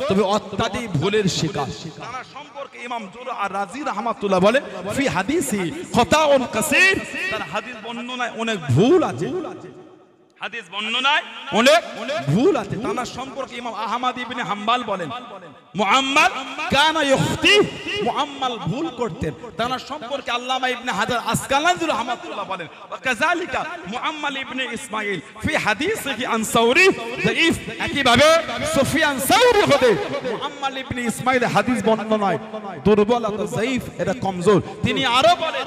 তবে ভুলের শিকার নানা সম্পর্কে ইমাম জুর আর রাজি ফি হাদিসি খতাউন কাসির তার হাদিস বর্ণনায় অনেক ভুল আছে হাদিস বর্ণনায় অনেক ভুল আছে সম্পর্কে ইমাম আহমদ ইবনে হাম্বাল বলেন মুআম্মাল কানা ইখতি মুআম্মাল ভুল করতেন সম্পর্কে আল্লামা ইবনে হাজার আসকালানি রাহমাতুল্লাহ বলেন ওয়া কাযালিকা মুআম্মাল ইবনে ইসমাঈল ফি হাদিসিহি আন সাউরি দাঈফ ভাবে সুফিয়ান সাউরি হতে মুআম্মাল ইবনে ইসমাঈল হাদিস বর্ণনায় এটা কমজোর তিনি আরো বলেন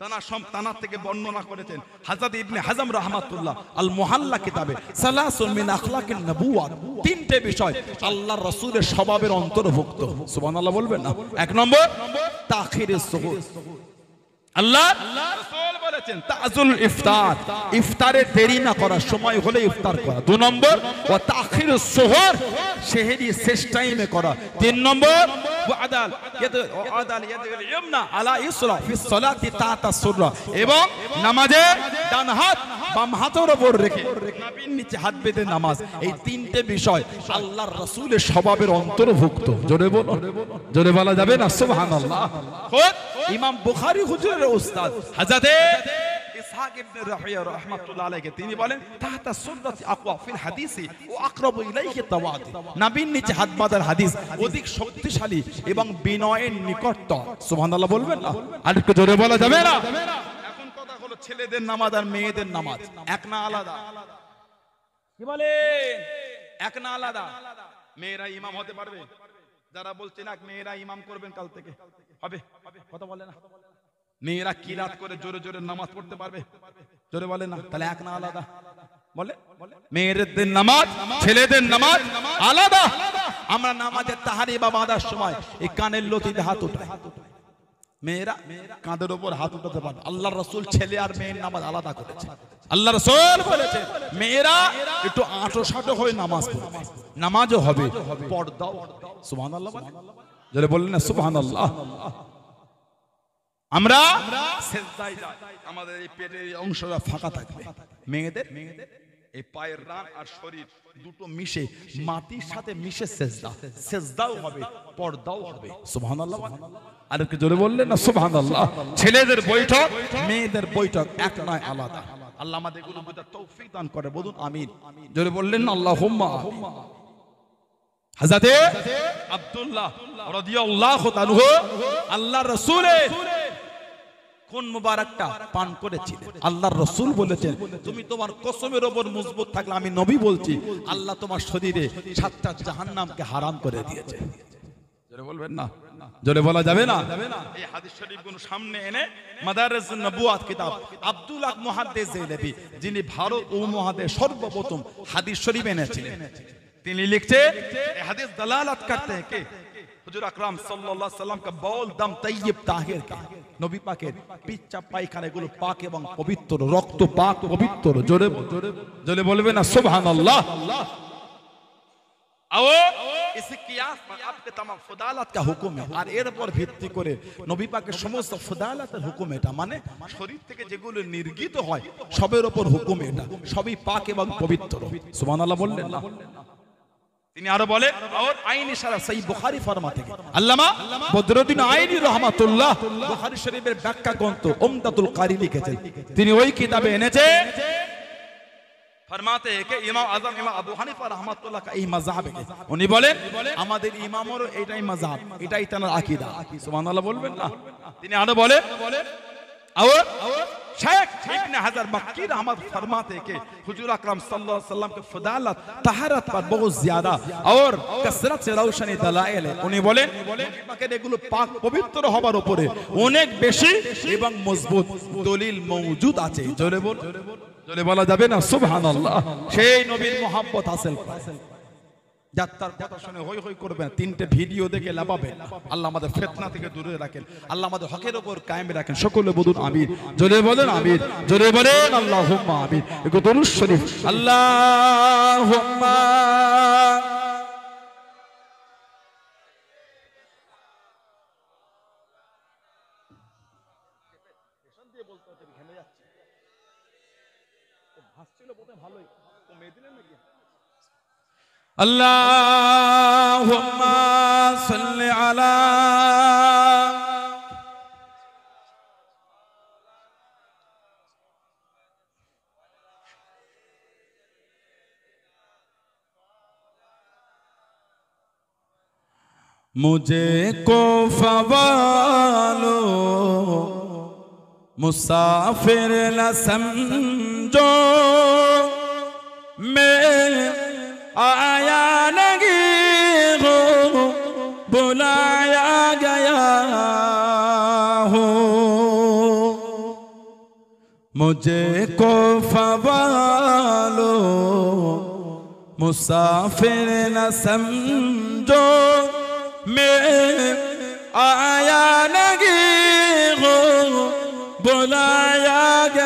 তানা সম তানা থেকে বর্ণনা করেছেন হাজাদ ইবনে হাজাম রহমাতুল্লাহ আল মোহাল্লা কিতাবে সালাসুন মিন আখলাকিন নবুয়াত তিনটে বিষয় আল্লাহর রাসূলের স্বভাবের অন্তর্ভুক্ত সুবহানাল্লাহ বলবেন না এক নম্বর তাখিরে সুহুর আল্লাহ বলেছেন তাজুল ইফতার ইফতারে দেরি না করা সময় হলে ইফতার করা দু নম্বর ও তাখির সোহর সেহেরি শেষ টাইমে করা তিন নম্বর এবং নামাজে ডান হাত বাম হাতের ওপর রেখে নাবির নিচে হাত বেঁধে নামাজ এই তিনটে বিষয় আল্লাহর রাসূলের স্বভাবের অন্তর্ভুক্ত জোরে বলো জোরে বলা যাবে না সুবহানাল্লাহ খুদ ইমাম বুখারী হুজুরের উস্তাদ হযরতে তিনি বলেন হাদিস অধিক শক্তিশালী এবং বিনয়ের নিকটতর সুবহানাল্লাহ বলবেন না জোরে বলা যাবে না ছেলেদের নামাজ আর মেয়েদের নামাজ এক না আলাদা কি বলে এক না আলাদা মেয়েরা ইমাম হতে পারবে যারা বলছেন এক মেয়েরা ইমাম করবেন কাল থেকে হবে কথা বলে না মেয়েরা কি রাত করে জোরে জোরে নামাজ পড়তে পারবে জোরে বলে না তাহলে এক না আলাদা বলে মেয়েদের নামাজ ছেলেদের নামাজ আলাদা আমরা নামাজের তাহারি বা বাঁধার সময় এই কানের লতিতে হাত উঠাই মেয়েরা কাঁধের উপর হাত উঠাতে পারবে আল্লাহ রসুল ছেলে আর মেয়ের নামাজ আলাদা করেছে আল্লাহ রসুল বলেছে মেয়েরা একটু আঁটো সাঁটো হয়ে নামাজ নামাজও হবে পর্দাও সুহান আল্লাহ যারা বললেন না সুবহান আল্লাহ আমরা আমাদের এই পেটের অংশটা ফাঁকা থাকবে মেয়েদের মেয়েদের এই পায়ের রান আর শরীর দুটো মিশে মাটির সাথে মিশে সেজদা সেজদাও হবে পর্দাও হবে সুবহানাল্লাহ মানে আর কি জোরে বললেন না সুবহানাল্লাহ ছেলেদের বৈঠক মেয়েদের বৈঠক এক নয় আলাদা আল্লাহ আমাদের গুলো বোঝার তৌফিক দান করে বলুন আমিন জোরে বললেন না আল্লাহুম্মা হযরতে আব্দুল্লাহ রাদিয়াল্লাহু তাআলা আল্লাহর রাসূলের কোন মুবারকটা পান করেছিলেন আল্লাহর রসুল বলেছেন তুমি তোমার কসমের ওপর মজবুত থাকলে আমি নবী বলছি আল্লাহ তোমার শরীরে সাতটা জাহান্নামকে হারাম করে দিয়েছে জোরে বলবেন না জোরে বলা যাবে না এই হাদিস সামনে এনে মাদারিস নবুয়াত কিতাব আব্দুল আক মুহাদ্দিস যিনি ভারত উপমহাদেশ সর্বপ্রথম হাদিস শরীফ এনেছিলেন তিনি লিখছে হাদিস দালালাত করতে কে হুজুর আকরাম সাল্লাল্লাহু সাল্লাম কা বল দম তাইয়্যিব তাহির কা নবী পাকের পিচ্চা পায়খানা গুলো পাক এবং পবিত্র রক্ত পাক পবিত্র জোরে জোরে বলবে না সুবহানাল্লাহ আও इसी কিয়াস में आपके तमाम ফুদালাত কা হুকুম হে আর এর উপর ভিত্তি করে নবী পাকের সমস্ত ফুদালাতের হুকুম এটা মানে শরীর থেকে যেগুলো নির্গিত হয় সবের উপর হুকুম এটা সবই পাক এবং পবিত্র সুবহানাল্লাহ বললেন না তিনি আরো বলেন আর আইন ইশারা সেই বুখারী ফরমা থেকে আল্লামা বদরুদ্দিন আইনি রহমাতুল্লাহ বুখারী শরীফের ব্যাখ্যা গ্রন্থ উমদাতুল কারি লিখেছেন তিনি ওই কিতাবে এনেছে ফরমাতে কে ইমাম ইমাম আবু হানিফা কা এই মাযহাব উনি বলেন আমাদের এটাই মাযহাব এটাই তার আকীদা সুবহানাল্লাহ বলবেন না তিনি আরো বলে উনি বলেন এগুলো পাক পবিত্র হবার উপরে অনেক বেশি এবং মজবুত দলিল মজুদ আছে বলা যাবে না সুবহানাল্লাহ সেই নবীর মোহাম্মত হাসিল যার কথা শুনে হই হই করবেন তিনটে ভিডিও দেখে লাভাবেন আল্লাহ আমাদের ফেতনা থেকে দূরে রাখেন আল্লাহ আমাদের হকের ওপর কায়েম রাখেন সকলে বলুন আমির জোরে বলেন আমির জোরে বলেন আল্লাহ আমির দরুদ শরীফ আল্লাহ اللہم صل علی مجھے کو فوالو مسافر نہ سمجھو میں आया नगीर बुलाया गुझे कोफ़ो मुसाफ़िर न सम्झो मे आयागीर बुलाया ग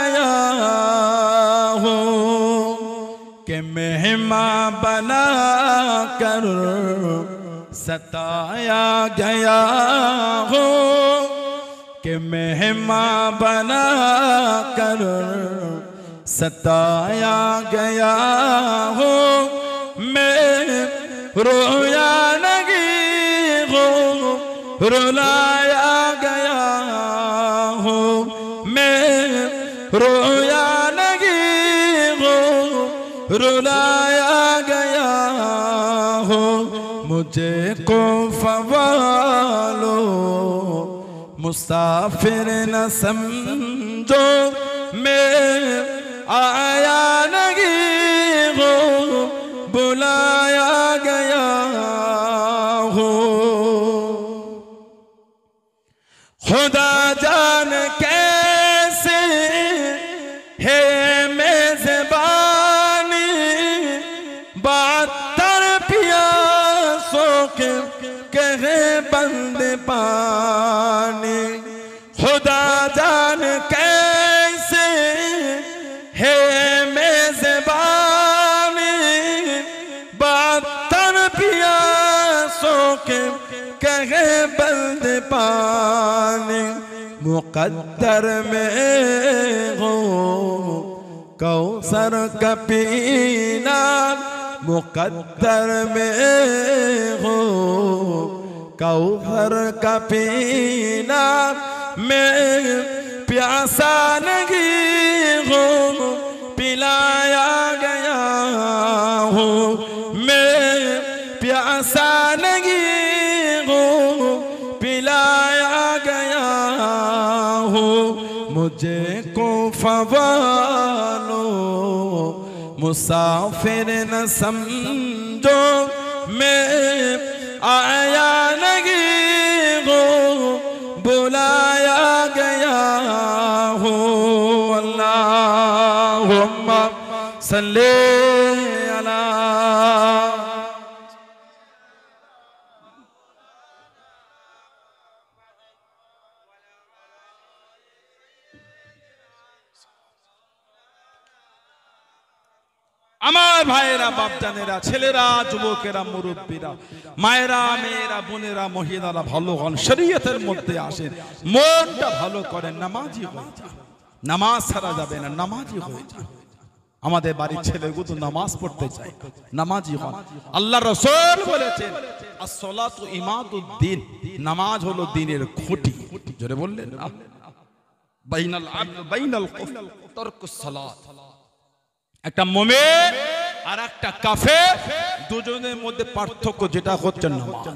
ماں بنا کر ستایا گیا ہوں کہ ماں بنا کر ستایا گیا ہوں میں رویا نگی ہوں رلایا گیا ہوں میں رویا نگی ہوں رلایا کو فوالو مسافر نہ سمجھو میں آیا نہیں ہو بلایا گیا ہو خدا پانی مقدر میں كوثر کوثر مقدر میں كوثر کوثر کا پینا میں پیاسا نہیں ہو پلایا گیا ہوں میں پیاسا نہیں फो मुसाफ़िर न सम्झो में आया लॻी वो बुलाया गया हो बाप صلی আমার ভাইয়েরা বাপজানেরা ছেলেরা যুবকেরা মুরব্বীরা মায়েরা মেয়েরা বোনেরা মহিলারা ভালো হন শরীয়তের মধ্যে আসেন মনটা ভালো করেন নামাজি হয়ে যান নামাজ ছাড়া যাবে না নামাজি হয়ে যান আমাদের বাড়ির ছেলেগুলো নামাজ পড়তে চায় নামাজি হন আল্লাহ রসুল বলেছেন আসসালাতু ইমাদুদ্দিন নামাজ হলো দিনের খুঁটি জোরে বললেন বাইনাল আবদ বাইনাল তরকুস সালাত একটা মোমে আর একটা কাফে দুজনের মধ্যে পার্থক্য যেটা হচ্ছে নামাজ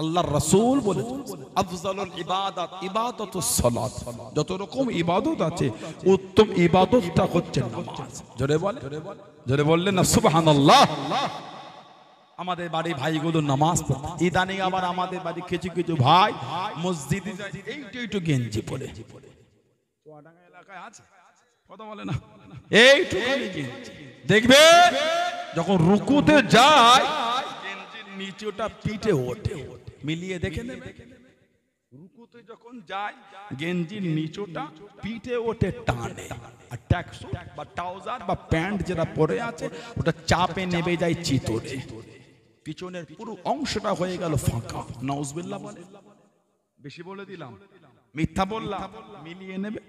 আল্লাহর রাসূল বলেছেন আফজালুল ইবাদাত ইবাদাতুস সালাত যত রকম ইবাদত আছে উত্তম ইবাদতটা হচ্ছে নামাজ জোরে বলে জোরে বললেন না সুবহানাল্লাহ আমাদের বাড়ি ভাইগুলো নামাজ পড়ে ইদানিং আবার আমাদের বাড়ি কিছু কিছু ভাই মসজিদে যায় এইটু একটু গেঞ্জি পরে এলাকায় আছে কথা বলে না এইটুখানি দেখবে যখন রুকুতে যায় নিচেটা পিঠে ওঠে মিলিয়ে দেখে নেবে রুকুতে যখন যায় গেঞ্জির নিচটা পিঠে ওঠে টানে আর ট্যাক্সুট বা ট্রাউজার বা প্যান্ট যেটা পরে আছে ওটা চাপে নেবে যায় চিতরে পিছনের পুরো অংশটা হয়ে গেল ফাঁকা নওয়াজবিল্লাহ বলে বেশি বলে দিলাম মিথ্যা বললাম মিলিয়ে নেবে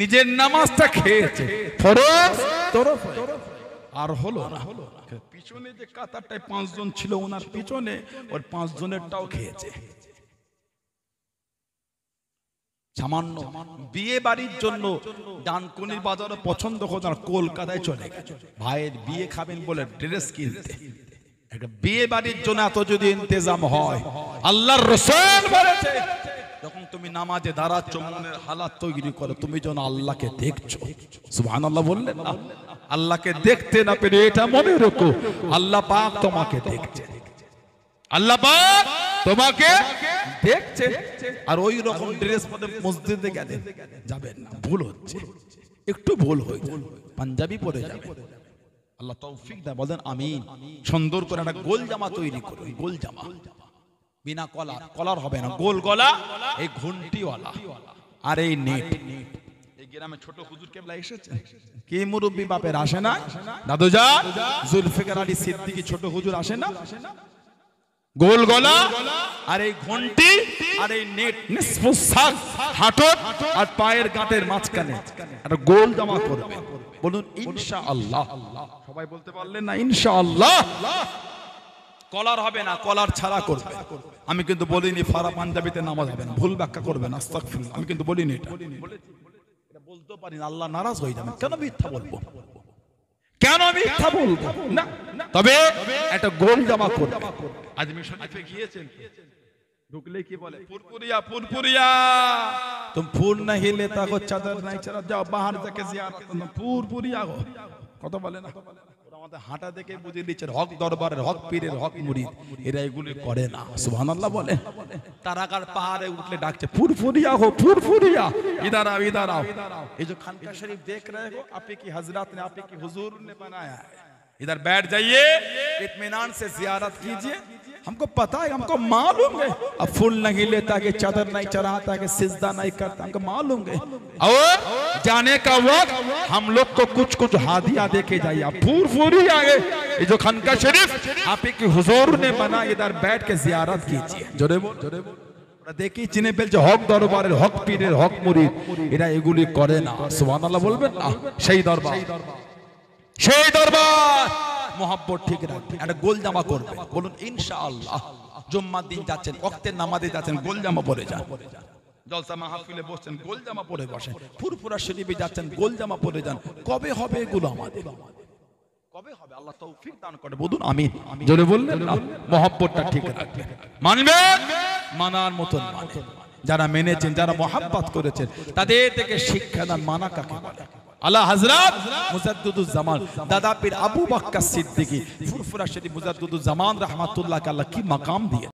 নিজের নামাজটা খেয়েছে ফরজ তরফ আর হলো পিছনে যে কাতারটায় পাঁচজন ছিল ওনার পিছনে ওর পাঁচজনেরটাও খেয়েছে সামান্য বিয়ে বাড়ির জন্য ডানকুনির বাজারে পছন্দ করে কলকাতায় চলে গেছে ভাইয়ের বিয়ে খাবেন বলে ড্রেস কিনতে একটা বিয়ে বাড়ির জন্য এত যদি ইন্তেজাম হয় আল্লাহর রসুল বলেছে যখন তুমি নামাজে দাঁড়াচ্ছ মনের হালাত তৈরি করো তুমি যেন আল্লাহকে দেখছো সুহান আল্লাহ বললেন আল্লাহকে দেখতে না পেরে এটা মনে রেখো আল্লাহ পাক তোমাকে দেখছে আল্লাহ পাক তোমাকে দেখছে আর ওই রকম ড্রেস পরে মসজিদে গেলে যাবেন না ভুল হচ্ছে একটু ভুল হয়ে যাবে পাঞ্জাবি পরে যাবে আল্লাহ তৌফিক দা বলেন আমিন সুন্দর করে একটা গোল জামা তৈরি করো গোল জামা বিনা কলা কলার হবে না গোল গলা এই ঘুনটিওয়ালা আর এই নেট ছোট হুজুর আসে না গোল গলা আর এই ঘন্টি আর এই নেট নিঃশ্বাস আর পায়ের গাঁটের মাঝখানে একটা গোল জমা করবে বলুন ইনশা আল্লাহ সবাই বলতে পারলেন না ইনশা আল্লাহ কলার হবে না কলার ছাড়া করবে আমি কিন্তু বলিনি ফারা পাঞ্জাবিতে নামাজ হবে না ভুল ব্যাখ্যা করবে না আমি কিন্তু বলিনি এটা বলতে পারি না আল্লাহ নারাজ হয়ে যাবে কেন মিথ্যা বলবো কেন মিথ্যা বলবো না তবে একটা গোল জামা করবে আজ গিয়েছেন ঢুকলে কি বলে ফুরফুরিয়া ফুরফুরিয়া তুম ফুল নাহি লেতা চাদর নাই চলা যাও বাহার থেকে জিয়ারত ফুরফুরিয়া গো কথা বলে না আমাদের হাঁটা দেখে বুঝিয়ে নিচ্ছেন হক দরবারের হক পীরের হক মুড়ি এরা এগুলি করে না সুহান আল্লাহ বলে তারাকার পাহাড়ে উঠলে ডাকছে ফুরফুরিয়া হো ফুরফুরিয়া ইদারাও ইদারাও এই যে খানকা শরীফ দেখ রে আপনি কি হজরত নে আপনি কি হুজুর ने बनाया ادھر بیٹھ جائیے اطمینان سے زیارت کیجئے ہم کو پتا ہے ہم کو ہماروں گے پھول نہیں لیتا کہ کہ نہیں نہیں کرتا ہم کو معلوم جانے کا وقت ہم لوگ کو کچھ کچھ ہادیا دیکھے جائیے آپ کی حضور نے بنا ادھر بیٹھ کے زیارت کیجئے جرے بول کیجیے گولی کرے نا سوانا بولو نا شہید اور সেই দরবার মোহাব্বত ঠিক রাখবে একটা গোল জামা করবে বলুন ইনশাআল্লাহ জুম্মার দিন যাচ্ছেন অক্তের নামাজে যাচ্ছেন গোল জামা পরে যান জলসা মাহফিলে বসছেন গোল জামা পরে বসেন ফুরফুরা শরীফে যাচ্ছেন গোল জামা পরে যান কবে হবে এগুলো আমাদের কবে হবে আল্লাহ তৌফিক দান করে বলুন আমি জোরে বললেন না মহব্বতটা ঠিক রাখবেন মানবেন মানার মতন মানে। যারা মেনেছেন যারা মহাব্বত করেছেন তাদের থেকে শিক্ষা দান মানা কাকে বলে আল্লাহ হজরত মুজাদ্দুদুজ্জামান দাদা পীর আবু বক্কর সিদ্দিকী ফুরফুরা শরীফ মুজাদ্দুদুজ্জামান রহমাতুল্লাহ আল্লাহ কি মাকাম দিয়ে